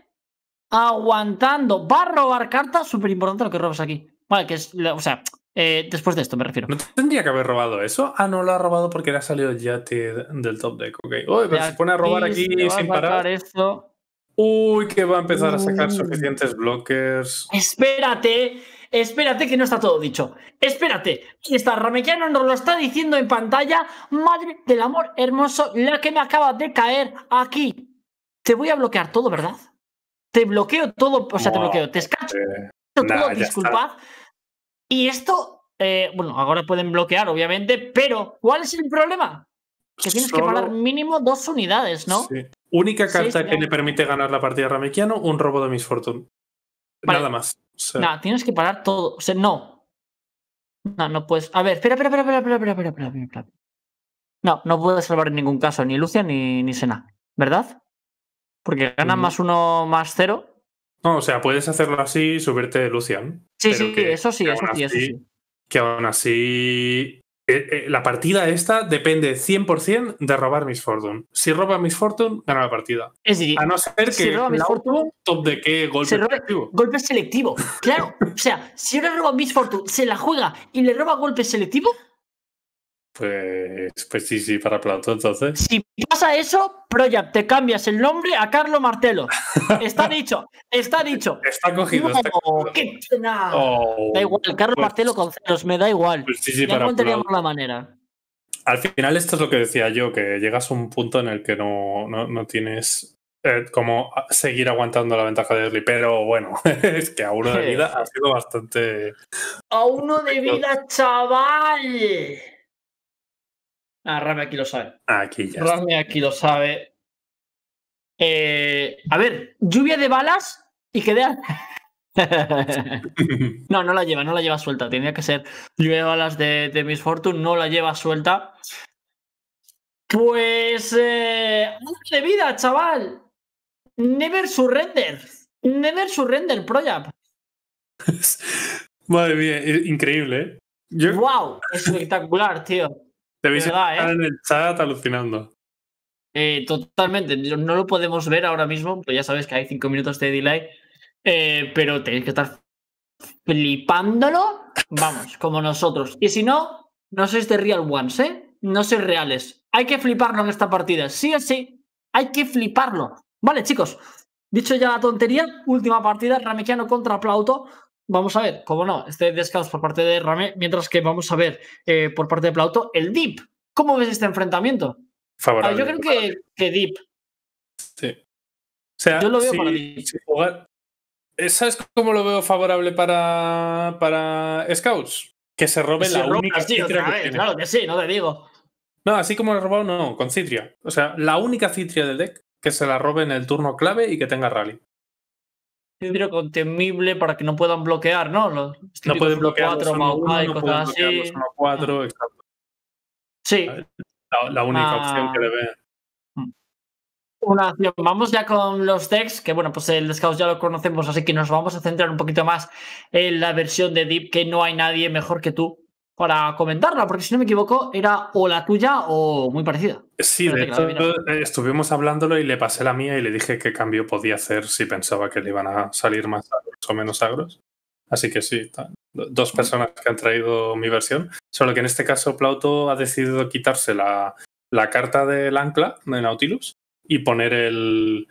A: aguantando. Va a robar cartas, súper importante lo que robas aquí. Vale, que es, o sea, eh,
B: después de esto me refiero. ¿No tendría que haber robado eso? Ah, no lo ha robado porque le ha salido ya del top deck. Ok. Uy, pero se pone a robar aquí sin parar.
A: Esto.
B: Uy, que va a empezar a sacar suficientes blockers.
A: Espérate, espérate que no está todo dicho. Espérate, aquí está, Ramequiano nos lo está diciendo en pantalla. Madre del amor hermoso, la que me acaba de caer aquí. Te voy a bloquear todo, ¿verdad? te bloqueo todo, o sea, te bloqueo, te escacho
C: eh, todo, disculpad.
A: Y esto, eh, bueno, ahora pueden bloquear, obviamente, pero ¿cuál es el problema?
B: Que tienes que parar
A: mínimo dos unidades, ¿no?
B: Única carta que le permite ganar la partida a Ramequiano, un robo de Miss Fortune. Nada más. Nada,
A: tienes que parar todo. O sea, no. No, no puedes. A ver, espera, espera, espera, espera,
B: espera, espera, espera,
A: No, no puedes salvar en ningún caso, ni Lucia ni, ni Sena, ¿verdad?
B: Porque ganan más uno, más cero. No, o sea, puedes hacerlo así y subirte de Lucian. Sí, sí, eso sí, eso sí, eso sí. Que aún así. Eh, eh, la partida esta depende 100% de robar Miss Fortune. Si roba Miss Fortune, gana la partida. a no ser que si roba Miss Fortune, top de qué golpe selectivo. Golpe selectivo.
A: Claro, o sea, si ahora roba Miss Fortune, se la juega y le roba golpe selectivo,
B: pues, pues, sí, sí, para Plato, entonces. Si
A: pasa eso, Project, te cambias el nombre a Carlo Martelo. Está dicho, está dicho. Está cogido. Qué oh,
B: da igual, Carlo pues Martelo con ceros, me da igual. Pues Al final, esto es lo que decía yo, que llegas a un punto en el que no, tienes eh, como seguir aguantando la ventaja de Early, pero bueno, es que a uno de vida ha sido bastante.
A: ¡A uno de vida, chaval! Ah, aquí lo sabe. Aquí aquí lo sabe. Eh, a ver, lluvia de balas y quedé. no, no la lleva, no la lleva suelta. Tenía que ser lluvia de balas de, de Miss Fortune, no la lleva suelta. Pues. Eh, de vida, chaval! Never surrender. Never surrender, Proyap.
B: Madre mía, increíble, ¿eh? Yo... ¡Wow! Espectacular, tío. Te ¿eh? en el chat alucinando.
A: Eh, totalmente, no lo podemos ver ahora mismo, pero pues ya sabes que hay cinco minutos de delay, eh, pero tenéis que estar flipándolo, vamos, como nosotros. Y si no, no sois de real ones, ¿eh? No sois reales. Hay que fliparlo en esta partida, sí o sí, hay que fliparlo. Vale, chicos, dicho ya la tontería, última partida, Ramequiano contra Plauto vamos a ver, cómo no, este Scouts por parte de Rame, mientras que vamos a ver eh, por parte de Plauto el Deep. ¿Cómo ves este enfrentamiento? Favorable. Ah, yo creo que, Deep.
B: Sí. O sea, yo lo veo eh, ¿Sabes cómo lo veo favorable para, para Scouts? Que se robe la única citria Claro que sí, no te digo. No, así como lo he robado, no, con Citria. O sea, la única Citria del deck que se la robe en el turno clave y que tenga rally
A: vidrio con temible para que no puedan bloquear, ¿no? Los no pueden bloquear cosas así.
B: Los exacto.
C: Sí. Ah, la, única opción que ah. le ve.
A: Una acción. Vamos ya con los decks, que bueno, pues el descaus ya lo conocemos, así que nos vamos a centrar un poquito más en la versión de Deep, que no hay nadie mejor que tú para comentarla, porque si no me equivoco, era o la tuya o muy parecida.
B: Sí, de hecho, eh, estuvimos hablándolo y le pasé la mía y le dije qué cambio podía hacer si pensaba que le iban a salir más agros o menos agros. Así que sí, dos personas que han traído mi versión. Solo que en este caso Plauto ha decidido quitarse la, carta del ancla de Nautilus y poner el,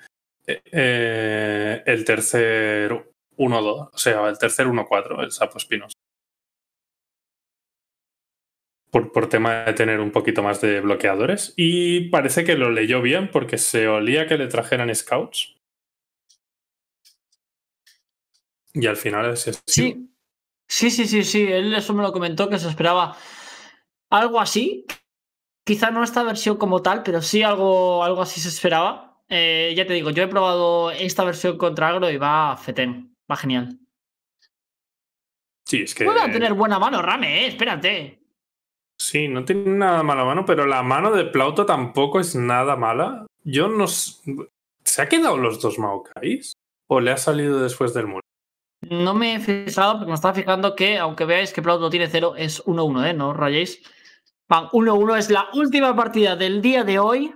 B: eh, eh, el tercer 1-2, o sea, el tercer 1-4, el sapo espinos por, tema de tener un poquito más de bloqueadores. Y parece que lo leyó bien porque se olía que le trajeran scouts. Y al final
A: Sí, sí, sí, sí, Él eso me lo comentó que se esperaba algo así. Quizá no esta versión como tal, pero sí algo, algo así se esperaba. Eh, ya te digo, yo he probado esta versión contra Agro y va fetén. Va genial.
B: Sí, es que. puede tener
A: buena mano, Rame, eh, espérate.
B: Sí, no tiene nada mala mano, pero la mano de Plauto tampoco es nada mala. Yo no. ¿Se ha quedado los dos Maokais? ¿O le ha salido después del muro?
A: No me he fijado, porque me estaba fijando que, aunque veáis que Plauto tiene 0, es 1-1, ¿eh? No rayéis. Van 1-1, es la última partida del día de hoy.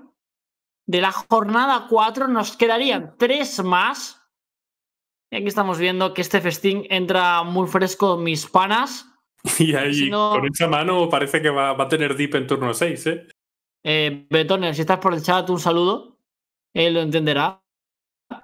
A: De la jornada 4, nos quedarían 3 más. Y aquí estamos viendo que este festín entra muy fresco, mis panas.
B: Y ahí con esa mano parece que va, va, a tener Deep en turno 6, ¿eh?
A: eh Betoner, si estás por el chat, un saludo. Él lo entenderá.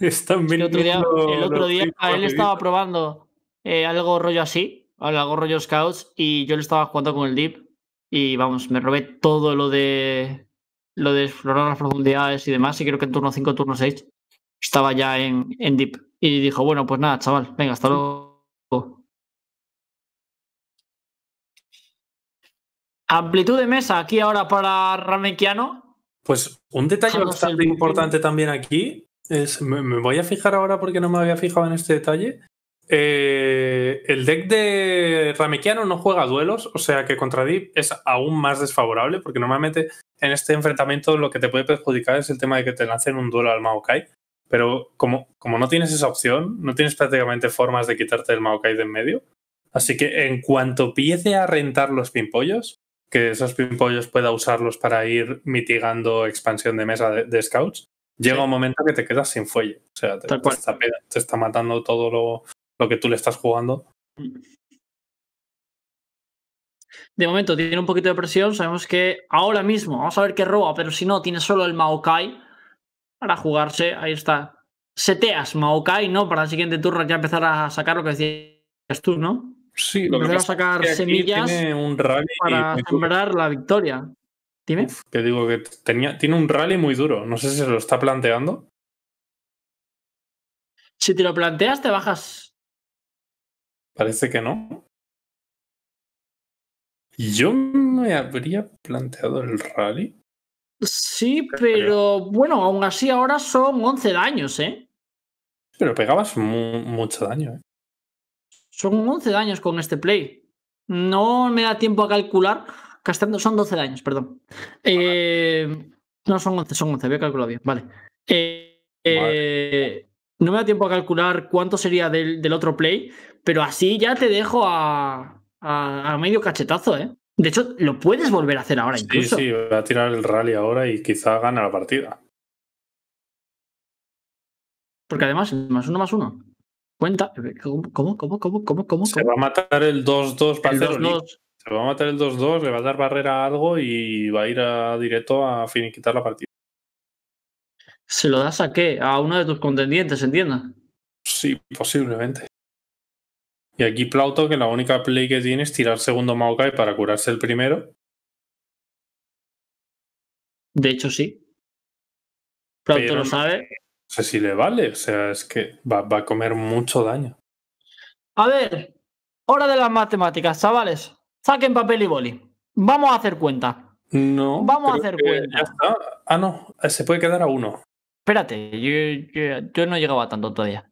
B: es el otro día, el otro día él
E: estaba
A: probando eh, algo rollo así, algo rollo Scouts, y yo le estaba jugando con el Deep. Y vamos, me robé todo lo de lo de explorar las profundidades y demás. Y creo que en turno 5, turno 6 estaba ya en, en Deep. Y dijo, bueno, pues nada, chaval,
C: venga, hasta luego. Amplitud de mesa aquí ahora para Ramequiano. Pues un detalle
B: bastante importante también aquí es, me, voy a fijar ahora porque no me había fijado en este detalle. Eh, el deck de Ramequiano no juega duelos, o sea que contra Deep es aún más desfavorable porque normalmente en este enfrentamiento lo que te puede perjudicar es el tema de que te lancen un duelo al Maokai. Pero como, como no tienes esa opción, no tienes prácticamente formas de quitarte el Maokai de en medio. Así que en cuanto empiece a rentar los pimpollos, que esos pimpollos pueda usarlos para ir mitigando expansión de mesa de, scouts, llega un momento que te quedas sin fuelle. O sea, te, cuesta está, te está, matando todo lo, lo, que tú le estás jugando. Mm.
C: De
A: momento tiene un poquito de presión. Sabemos que ahora mismo, vamos a ver qué roba, pero si no, tiene solo el Maokai para jugarse. Ahí está. Seteas Maokai, ¿no? Para el siguiente turno ya empezar a sacar lo que decías
B: tú, ¿no? Sí, lo que sacar semillas tiene un rally para
A: sembrar la victoria.
B: ¿Tiene? que digo que tenía, tiene un rally muy duro. No sé si se lo está planteando.
C: Si te lo planteas, te bajas. Parece que no. Yo
B: me habría planteado el rally.
C: Sí, pero
B: bueno,
A: aún así ahora son 11 daños, ¿eh?
B: Pero pegabas mucho daño, ¿eh?
A: Son 11 daños con este play. No me da tiempo a calcular. son 12 daños, perdón. Eh, no son 11, son 11, voy a calcular bien. Eh, eh, vale. no me da tiempo a calcular cuánto sería del, otro play, pero así ya te dejo a, medio cachetazo, ¿eh? De
C: hecho, lo puedes volver a hacer ahora sí, incluso. Sí,
B: sí, voy a tirar el rally ahora y quizá gana la partida.
C: Porque además, más uno más uno. Cuenta.
B: ¿Cómo, cómo, cómo, cómo, cómo? Se va a matar el 2-2 para Se va a matar el 2-2, le va a dar barrera a algo y va a ir a directo a finiquitar la partida. ¿Se lo das a qué? A uno de tus contendientes, entienda. Sí, posiblemente. Y aquí Plauto, que la única play que tiene es tirar segundo Maokai para curarse el
C: primero. De hecho, sí.
B: Plauto lo sabe sé si le vale. O sea, es que va, a comer mucho daño.
A: A ver, hora de las matemáticas, chavales. Saquen papel y boli. Vamos a hacer cuenta. No. Vamos a hacer cuenta. Ah, no. Eh,
B: se puede quedar a uno.
A: Espérate, yo, yo, no llegaba tanto todavía.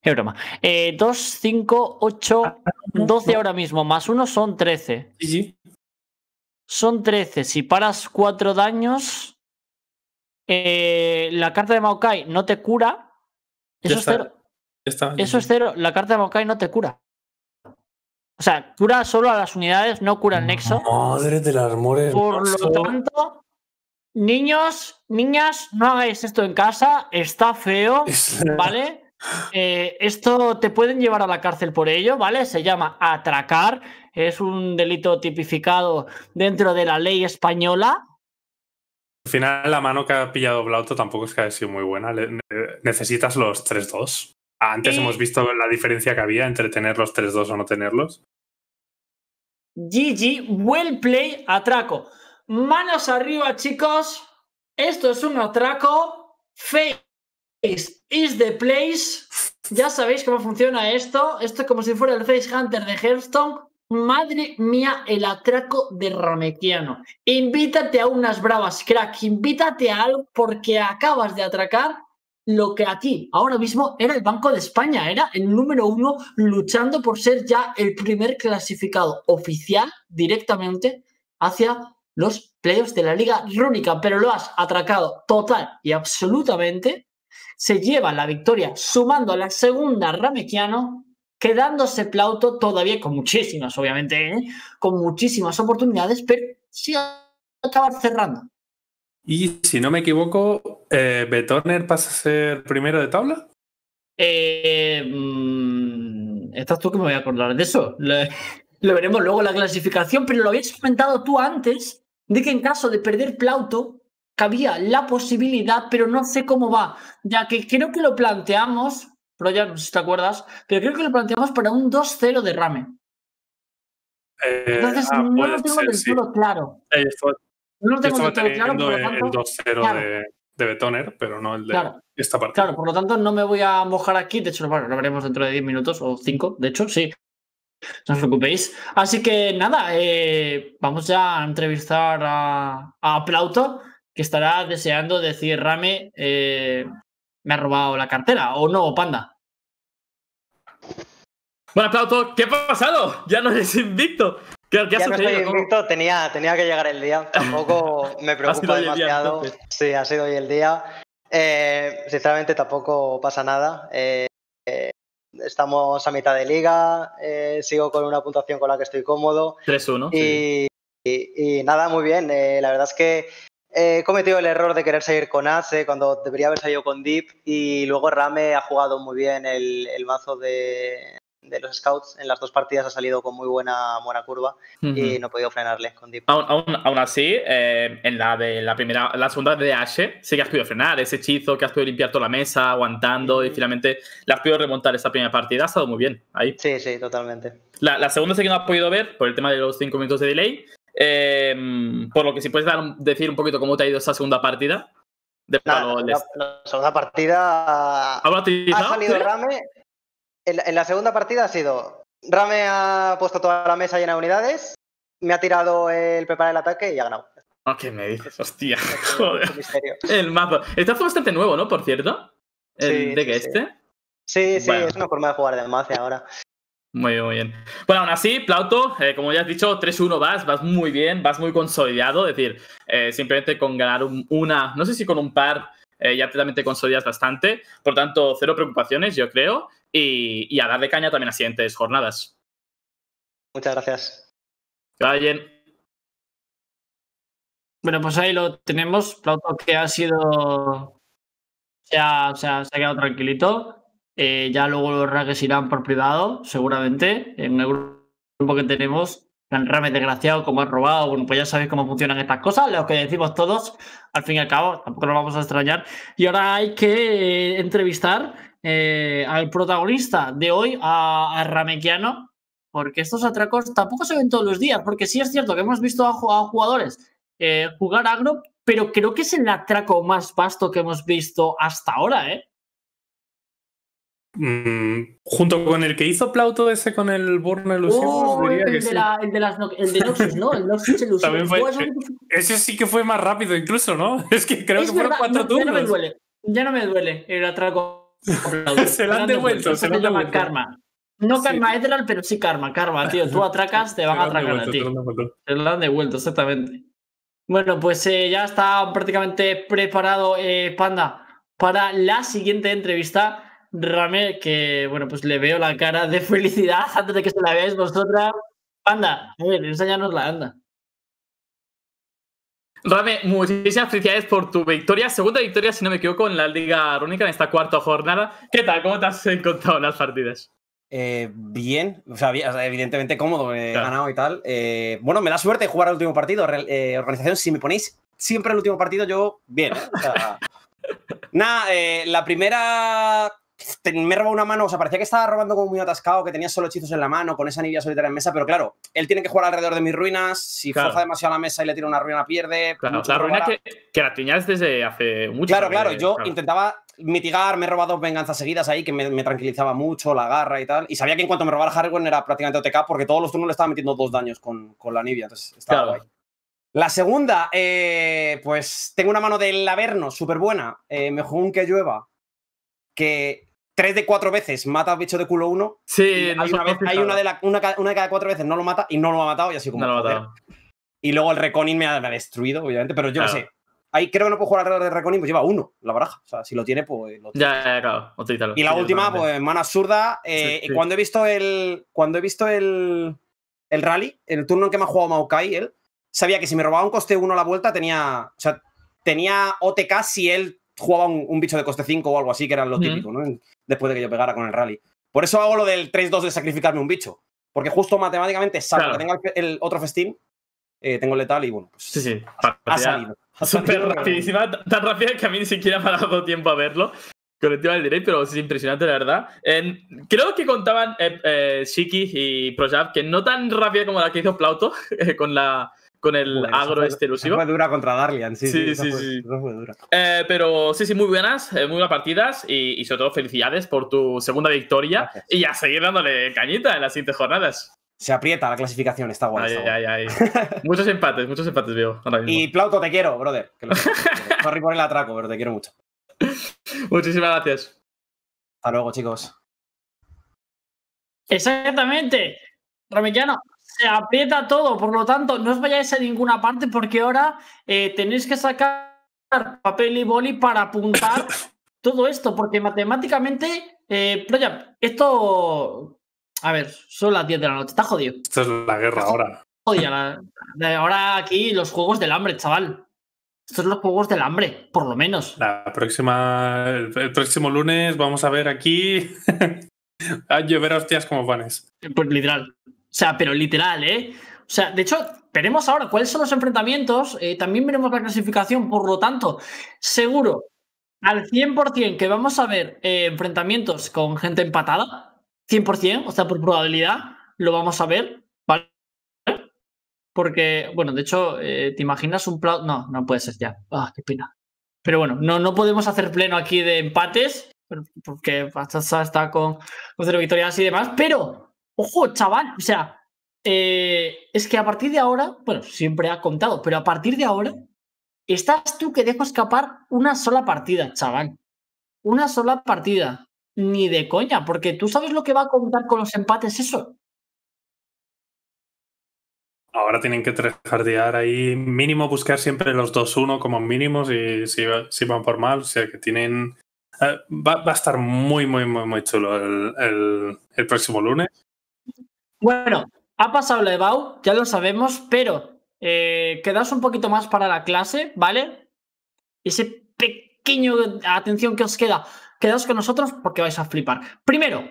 A: Qué broma. Eh, dos cinco ocho ah, doce ahora mismo, más uno son trece Sí, sí. Son trece Si paras cuatro daños, eh, la carta de Maokai no te cura,
C: eso es cero. Eso
A: es cero. La carta de Maokai no te cura. O sea, cura solo a las unidades, no cura
B: el nexo. Madre del amor Por lo tanto,
A: niños, niñas, no hagáis esto en casa. Está feo, ¿vale? Eh, esto te pueden llevar a la cárcel por ello, ¿vale? Se llama atracar. Es un delito tipificado dentro de la ley española,
B: al final, la mano que ha pillado Blauto tampoco es que haya sido muy buena. necesitas los 3-2. Antes hemos visto la diferencia que había entre tener los 3-2 o no tenerlos.
A: GG, well play, atraco. Manos arriba, chicos. Esto es un atraco. Face is the place. Ya sabéis cómo funciona esto. Esto es como si fuera el Face Hunter de Hearthstone. Madre mía, el atraco de Ramequiano. Invítate a unas bravas, crack. Invítate a algo porque acabas de atracar lo que a ti, ahora mismo era el Banco de España. Era el número uno luchando por ser ya el primer clasificado oficial directamente hacia los playoffs de la Liga Rúnica. Pero lo has atracado total y absolutamente. Se lleva la victoria sumando a la segunda Ramequiano quedándose Plauto todavía con muchísimas, obviamente, ¿eh? con muchísimas oportunidades, pero sí acabar cerrando.
B: Y si no me equivoco, eh, Betoner pasa a ser primero de tabla.
A: Eh, mm, estás tú que me voy a acordar de eso. lo veremos luego en la clasificación, pero lo habías comentado tú antes de que en caso de perder Plauto, cabía la posibilidad, pero no sé cómo va, ya que creo que lo planteamos Proya, no sé si te acuerdas, pero creo que lo planteamos para un 2-0 de Rame.
C: Entonces no
A: lo tengo del todo claro.
B: no lo tengo del todo claro. Por lo el 2-0 de, de, Betoner, pero no el de esta parte. Claro, por lo tanto no me voy a mojar aquí. De hecho, lo veremos
A: dentro de 10 minutos o 5. De hecho, sí. No os preocupéis. Así que nada, eh, vamos ya a entrevistar a, a Plauto, que estará deseando decir Rame. Eh, me ha robado la cartera, o no, Panda.
D: Bueno, aplauso. ¿Qué ha pasado? Ya no es invicto. ¿Qué, ha No
E: invicto, tenía, tenía que llegar el día. Tampoco me preocupa demasiado. sí, ha sido hoy el día. Eh, sinceramente, tampoco pasa nada. Eh, eh,
A: estamos a mitad de liga. sigo con una puntuación con la que estoy cómodo. 3-1. y, nada, muy bien. la verdad es que He cometido el error de querer salir con Ace cuando debería haber salido con Deep y luego Rame ha jugado muy bien el, el mazo de, los Scouts. En las dos partidas ha salido con muy buena, buena curva y no he
D: podido frenarle con Deep. Aún, así, eh, en la de la primera, la segunda de Ashe sí que has podido frenar ese hechizo, que has podido limpiar toda la mesa, aguantando y finalmente la has podido remontar esa primera partida. Ha estado muy bien ahí. Sí, sí, totalmente. La, la segunda sí que no has podido ver por el tema de los 5 minutos de delay. Em, por lo que si puedes dar, decir un poquito cómo te ha ido esta segunda partida.
E: De la,
A: segunda partida ha salido Rame.
E: En, la segunda partida ha sido Rame ha puesto toda la mesa llena de unidades, me ha tirado el preparar el ataque y ha ganado.
D: Ah, ¿qué me dices? Hostia, joder. El mapa. Este fue bastante nuevo, ¿no? Por cierto.
A: El de que este.
D: Sí, sí, es una forma de
A: jugar de ahora.
D: Muy bien, muy bien. Bueno, aún así, Plauto, eh, como ya has dicho, 3-1 vas, vas muy bien, vas muy consolidado. Es decir, eh, simplemente con ganar una, no sé si con un par, eh, ya te consolidas bastante. Por tanto, cero preocupaciones, yo creo. Y, y a darle caña también a siguientes jornadas.
C: Muchas gracias. bien. Bueno, pues ahí lo tenemos. Plauto que ha sido.
A: o sea, se ha quedado tranquilito. Eh, ya luego los raques irán por privado, seguramente, en el grupo que tenemos. Tan Rame desgraciado como ha robado. Bueno, pues ya sabéis cómo funcionan estas cosas, lo que decimos todos, al fin y al cabo, tampoco nos vamos a extrañar. Y ahora hay que eh, entrevistar eh, al protagonista de hoy, a, a, Ramequiano, porque estos atracos tampoco se ven todos los días, porque sí es cierto que hemos visto a, a jugadores jugar agro, pero creo que es el atraco más vasto que hemos visto hasta ahora, ¿eh?
B: Mm, junto con el que hizo Plauto ese con el Born Illusion. Oh, el, de la,
C: el, de el de Noxus,
A: ¿no? El Noxus eh,
B: ese sí que fue más rápido incluso, ¿no? Es que creo que fueron cuatro turnos.
A: Ya no me duele, el atraco.
B: se lo han devuelto, se lo han
A: Karma. No karma sí. pero sí karma, karma, tío. Tú atracas, te van a atracar a ti. Se lo han devuelto, exactamente. Bueno, pues eh, ya está prácticamente preparado eh, Panda para la siguiente entrevista Rame, que bueno, pues le veo la cara de felicidad antes de que se la veáis vosotras. Anda, a ver, la
D: anda. Rame, muchísimas felicidades por tu victoria. Segunda victoria, si no me equivoco, en la Liga Rónica en esta cuarta jornada. ¿Qué tal? ¿Cómo te has encontrado las partidas?
E: Eh, bien, o evidentemente cómodo, eh, he ganado y tal. Eh, bueno, me da suerte jugar el último partido. organización, si me ponéis siempre el último partido, yo bien. nada, la primera me he una mano, o sea, parecía que estaba robando como muy atascado, que tenía solo hechizos en la mano, con esa anilla solitaria en mesa, pero claro, él tiene que jugar alrededor de mis ruinas, si forza demasiado la mesa y le tira una ruina, pierde. Claro, la ruina que, la tenías desde hace mucho Claro, claro, eh, yo intentaba mitigar, me he robado venganzas seguidas ahí, que me, tranquilizaba mucho, la garra y tal, y sabía que en cuanto me el hardware, era prácticamente OTK, porque todos los turnos le estaba metiendo dos daños con, la anilla, entonces estaba La segunda, eh, pues tengo una mano del Averno, súper buena, eh, mejor que llueva, que tres de cuatro veces mata a bicho de culo uno. Sí, no hay, una, hay una, de una, cada cuatro veces no lo mata y no lo ha matado y así como. Y luego el Reconin me ha, destruido, obviamente, pero yo sé. creo que no puedo jugar alrededor de Reconin, pues lleva uno la baraja. O sea, si lo tiene, pues lo Ya, ya, claro, Y la última, pues mana absurda. Eh, cuando he visto el. Cuando he visto el. El rally, el turno en que me ha jugado Maokai, él, sabía que si me robaba un coste uno a la vuelta, tenía. O sea, tenía OTK si él jugaba un, bicho de coste 5 o algo así, que eran lo típicos típico, ¿no? Después de que yo pegara con el rally. Por eso hago lo del 3-2 de sacrificarme un bicho. Porque justo matemáticamente, salvo que tenga el, otro festín, eh, tengo letal y bueno. Pues,
D: sí, sí. Ha, salido. Súper rapidísima,
E: tan rápida que a
D: mí ni siquiera me ha dado tiempo a verlo. Colectiva del directo pero es impresionante, la verdad. creo que contaban eh, eh, Shiki y Projab que no tan rápida como la que hizo Plauto con la con el agro fue, este elusivo.
E: dura contra Darlian, sí. Sí, sí,
D: eh, pero sí, sí, muy buenas, eh, muy buenas partidas y, sobre todo felicidades por tu segunda victoria y
E: a seguir dándole cañita en las siguientes jornadas. Se aprieta la clasificación, está guay. muchos empates, muchos empates veo. Y Plauto, te quiero, brother. Que lo... Sorry por el atraco, pero te quiero mucho. Muchísimas gracias. Hasta luego, chicos.
C: Exactamente. Ramillano se aprieta todo, por lo tanto,
A: no os vayáis a ninguna parte porque ahora eh, tenéis que sacar papel y boli para apuntar todo esto, porque matemáticamente, eh, esto, a ver, son las 10 de la noche, está jodido.
B: Esto es la guerra ahora.
A: ahora aquí los juegos del hambre, chaval. Estos son los juegos del hambre, por lo menos.
B: La próxima, el, próximo lunes vamos a ver aquí a llover hostias como panes. Pues literal. O sea, pero literal, ¿eh? O sea, de hecho,
A: veremos ahora cuáles son los enfrentamientos, eh, también veremos la clasificación, por lo tanto, seguro al 100% que vamos a ver eh, enfrentamientos con gente empatada, 100%, o sea, por probabilidad, lo vamos a ver, ¿vale? Porque, bueno, de hecho, eh, ¿te imaginas un No, no puede ser ya. Ah, qué pena. Pero bueno, no, no podemos hacer pleno aquí de empates, porque hasta está con, con cero victorias y demás, pero ojo, chaval, o sea, eh, es que a partir de ahora, bueno, siempre ha contado, pero a partir de ahora, estás tú que dejo escapar una sola partida, chaval. Una sola partida. Ni de coña, porque tú sabes lo que va a contar con los empates eso.
B: Ahora tienen que trejardear ahí, mínimo buscar siempre los 2-1 como mínimos y si, van por mal, o sea que tienen... Eh, va, a estar muy, muy, muy, muy chulo el próximo lunes.
A: Bueno, ha pasado la Bau, ya lo sabemos, pero eh, quedaos un poquito más para la clase, ¿vale? Ese pequeño atención que os queda, quedaos con nosotros porque vais a flipar. Primero,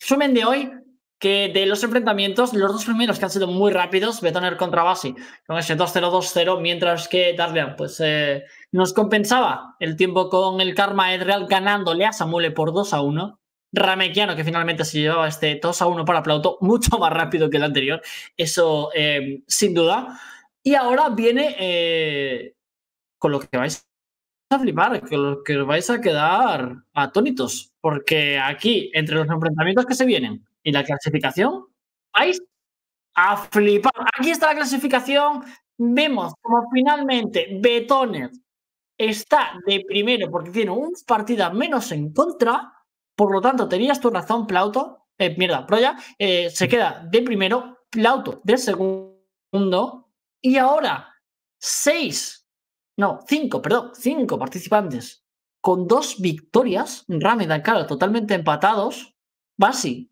A: sumen de hoy, que de los enfrentamientos, los dos primeros que han sido muy rápidos, Betoner contra Basi, con ese 2-0-2-0, mientras que Darlian pues, eh, nos compensaba el tiempo con el Karma Edreal ganándole a Samule por 2-1. Ramequiano, que finalmente se llevaba este 2 a 1 para Plauto, mucho más rápido que el anterior, eso em, sin duda. Y ahora viene eh, con lo que vais a flipar, con lo que vais a quedar atónitos, porque aquí, entre los enfrentamientos que se vienen y la clasificación, vais a flipar. Aquí está la clasificación. Vemos como finalmente Betones está de primero porque tiene un partida menos en contra por lo tanto, tenías tu razón, Plauto. Eh, mierda, Proya eh, se queda de primero, Plauto de segundo. Y ahora, seis, no, cinco, perdón, cinco participantes con dos victorias. Rame Dancaro, totalmente empatados. Basi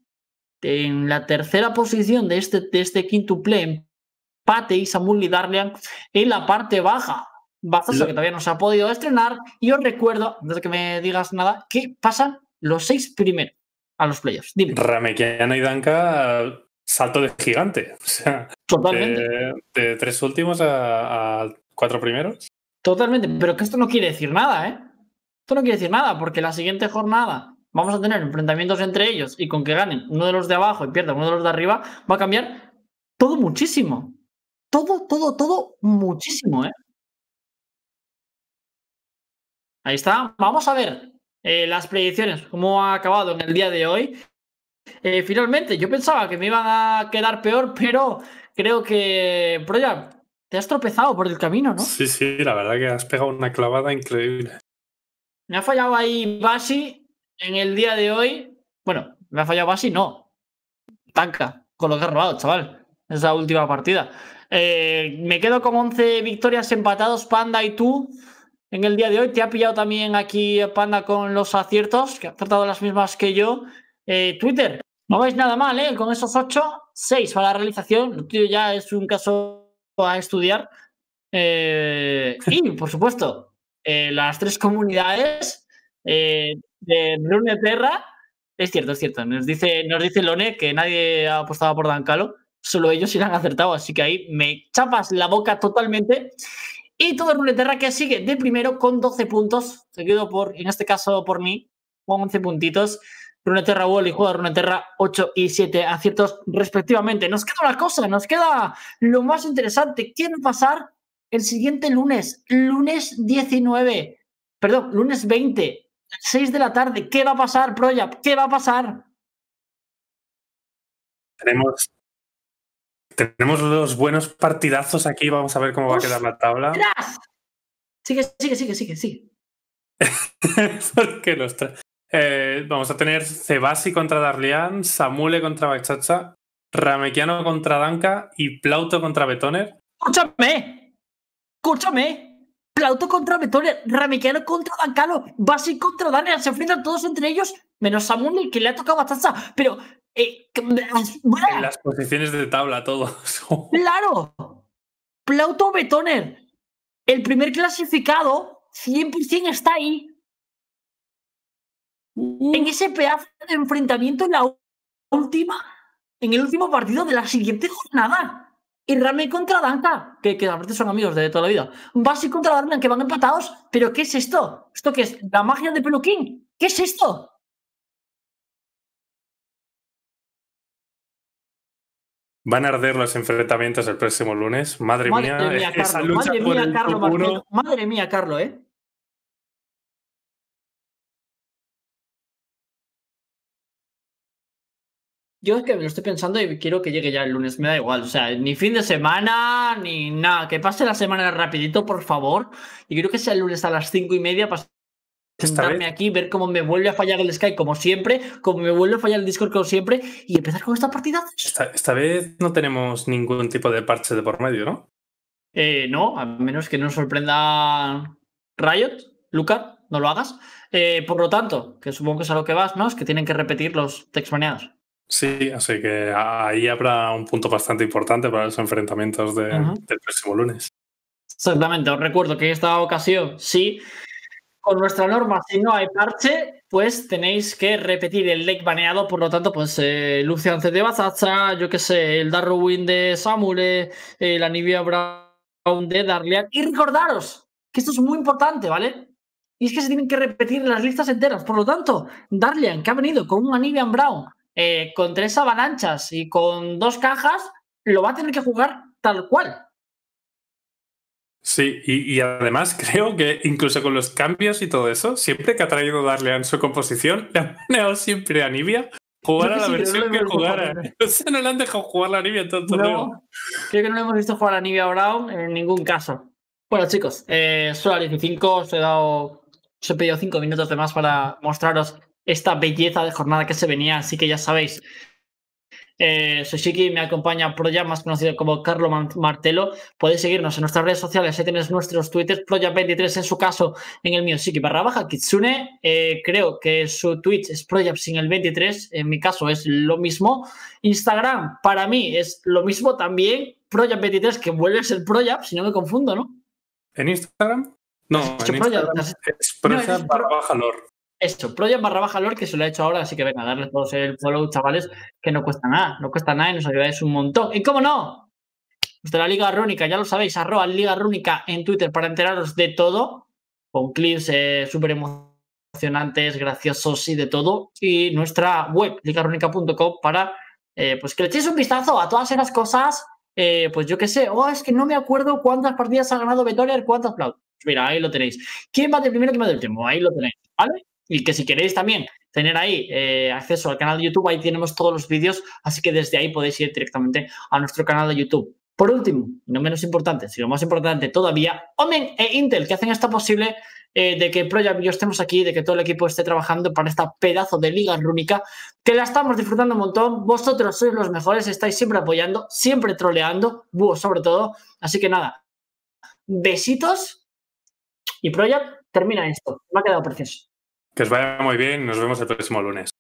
A: en la tercera posición de este, de este quintuple empate y Samuel Lidarlian en la parte baja. lo que todavía no se ha podido estrenar. Y os recuerdo, antes de que me digas nada, qué pasan
B: los seis primeros a los playoffs. Dime. y Danca, salto de gigante. O sea, Totalmente. De, tres últimos a, cuatro primeros. Totalmente, pero que esto no quiere decir nada, ¿eh?
A: Esto no quiere decir nada, porque la siguiente jornada vamos a tener enfrentamientos entre ellos y con que ganen
C: uno de los de abajo y pierda uno de los de arriba, va a cambiar todo muchísimo. Todo, todo, todo muchísimo, ¿eh? Ahí está. Vamos a ver eh, las predicciones, cómo ha acabado en el día de hoy.
A: Eh, finalmente, yo pensaba que me iban a quedar peor, pero creo que, Proya, te has tropezado por el
B: camino, ¿no? Sí, sí, la verdad que has pegado una clavada increíble.
A: Me ha fallado ahí Basi en el día de hoy. Bueno, me ha fallado Basi, no. Tanca, con lo que ha robado, chaval. Es la última partida. Eh, me quedo con 11 victorias empatados, Panda y tú en el día de hoy. Te ha pillado también aquí eh, Panda con los aciertos, que ha tratado las mismas que yo. Eh, Twitter, no vais nada mal, ¿eh? Con esos ocho, seis para la realización. ya es un caso a estudiar. Eh, y, por supuesto, las tres comunidades de Brune Terra. Es cierto, es cierto. Nos dice, nos dice Lone que nadie ha apostado por Dan Calo. Solo ellos han acertado, así que ahí me chapas la boca totalmente. Y todo el Runeterra que sigue de primero con 12 puntos, seguido por, en este caso por mí, con 11 puntitos. Runeterra Wall y juega Runeterra 8 y 7 aciertos respectivamente. Nos queda una cosa, nos queda lo más interesante. ¿Qué va a pasar el siguiente lunes? Lunes 19, perdón, lunes 20, 6 de la tarde. ¿Qué va a pasar, Proyap? ¿Qué va a pasar?
C: Tenemos tenemos los buenos partidazos
B: aquí, vamos a ver cómo va a quedar la tabla.
C: Sigue, sigue, sigue, sigue, sigue.
B: Eh, vamos a tener Cebasi contra Darlian, Samule contra Bachacha, Ramequiano contra Danca y Plauto contra Betoner.
A: ¡Escúchame! ¡Escúchame! Plauto contra Betoner, Ramequiano contra Dancalo, Basi contra Daniel, se enfrentan todos entre ellos, menos Samule que le ha tocado Bachacha. Pero eh, en
B: las posiciones de tabla todos.
A: claro.
C: Plauto Betoner, el primer clasificado, 100% está ahí. En ese pedazo de enfrentamiento en la última, en el último partido de la siguiente jornada. Y contra Danza
A: que, que veces son amigos de toda la vida. Basi contra Darmian que van empatados. ¿Pero qué es esto? ¿Esto qué es?
C: ¿La magia de Peluquín? ¿Qué es esto?
B: Van a arder los enfrentamientos el próximo lunes. Madre, mía, Carlos,
C: lucha madre por mía, Carlos Madre mía, Carlos, ¿eh? Yo es que me lo estoy pensando y quiero que llegue ya el lunes, me da igual, o sea, ni fin de semana, ni
A: nada, que pase la semana rapidito, por favor, y quiero que sea el lunes a las cinco y media sentarme aquí, ver cómo me vuelve a fallar el Sky como siempre, cómo me vuelve a fallar el Discord como siempre y empezar con
B: esta partida. Esta, vez no tenemos ningún tipo de parche de por medio, ¿no?
A: Eh, no, a menos que nos sorprenda Riot, Luca, no lo hagas. Eh, por lo tanto, que supongo que es a lo que vas, ¿no? Es que tienen que repetir los text textmaneados.
B: Sí, así que ahí habrá un punto bastante importante para los enfrentamientos del próximo lunes. Exactamente, os recuerdo que esta ocasión sí con nuestra
A: norma, si no hay parche, pues tenéis que repetir el lake baneado. Por lo tanto, pues eh, Lucian de Bazazza, yo qué sé, el Darwin de Samure, el eh, la Brown de Darlian. Y recordaros que esto es muy importante, ¿vale? Y es que se tienen que repetir las listas enteras. Por lo tanto, Darlean, que ha venido con un Nivian Brown, eh, con tres avalanchas y con dos cajas, lo va a tener que jugar tal cual.
B: Sí, y, además creo que incluso con los cambios y todo eso, siempre que ha traído Darle en su composición, le han siempre a Nibia jugar a la versión que jugara. O sea, no le han dejado jugar la Nibia tanto. No,
A: creo que no le hemos visto jugar a Nibia Brown en ningún caso. Bueno, chicos, solo a 15 os he dado. Os he pedido 5 minutos de más para mostraros esta belleza de jornada que se venía, así que ya sabéis, eh, Shiki, me acompaña Proya, más conocido como Carlo Martelo. Podéis seguirnos en nuestras redes sociales, ahí tenéis nuestros Twitter, Proya23 en su caso, en el mío, Shiki barra baja Kitsune. Eh, creo que su Twitch es Proyap sin el 23, en mi caso es lo mismo. Instagram, para mí, es lo mismo también. Proyap23, que vuelve a ser Proyap, si no me confundo, ¿no? ¿En Instagram?
C: No, en Instagram
A: es, barra baja eso, Project barra baja que se lo ha hecho ahora, así que venga, darles todos el follow, chavales, que no cuesta nada, no cuesta nada y nos ayudáis un montón. ¿Y cómo no? nuestra Liga Rúnica, ya lo sabéis, arroba Liga Rúnica en Twitter para enteraros de todo, con clips eh, súper emocionantes, graciosos y de todo, y nuestra web, ligarúnica.com, para eh, pues que le echéis un vistazo a todas esas cosas, eh, pues yo qué sé, o oh, es que no me acuerdo cuántas partidas ha ganado Victoria cuántas... Pues mira, ahí lo tenéis. ¿Quién va del primero, quién va de último? Ahí lo tenéis, ¿vale? Y que si queréis también tener ahí eh, acceso al canal de YouTube, ahí tenemos todos los vídeos, así que desde ahí podéis ir directamente a nuestro canal de YouTube. Por último, no menos importante, sino más importante todavía, Omen e Intel, que hacen esto posible eh, de que Project y yo estemos aquí, de que todo el equipo esté trabajando para esta pedazo de liga rúnica, que la estamos disfrutando un montón. Vosotros sois los mejores, estáis siempre apoyando, siempre troleando, sobre todo. Así que
C: nada, besitos y Project termina esto. Me ha quedado precioso. Que os vaya muy bien. Nos vemos el próximo lunes.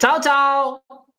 C: Chao, chao.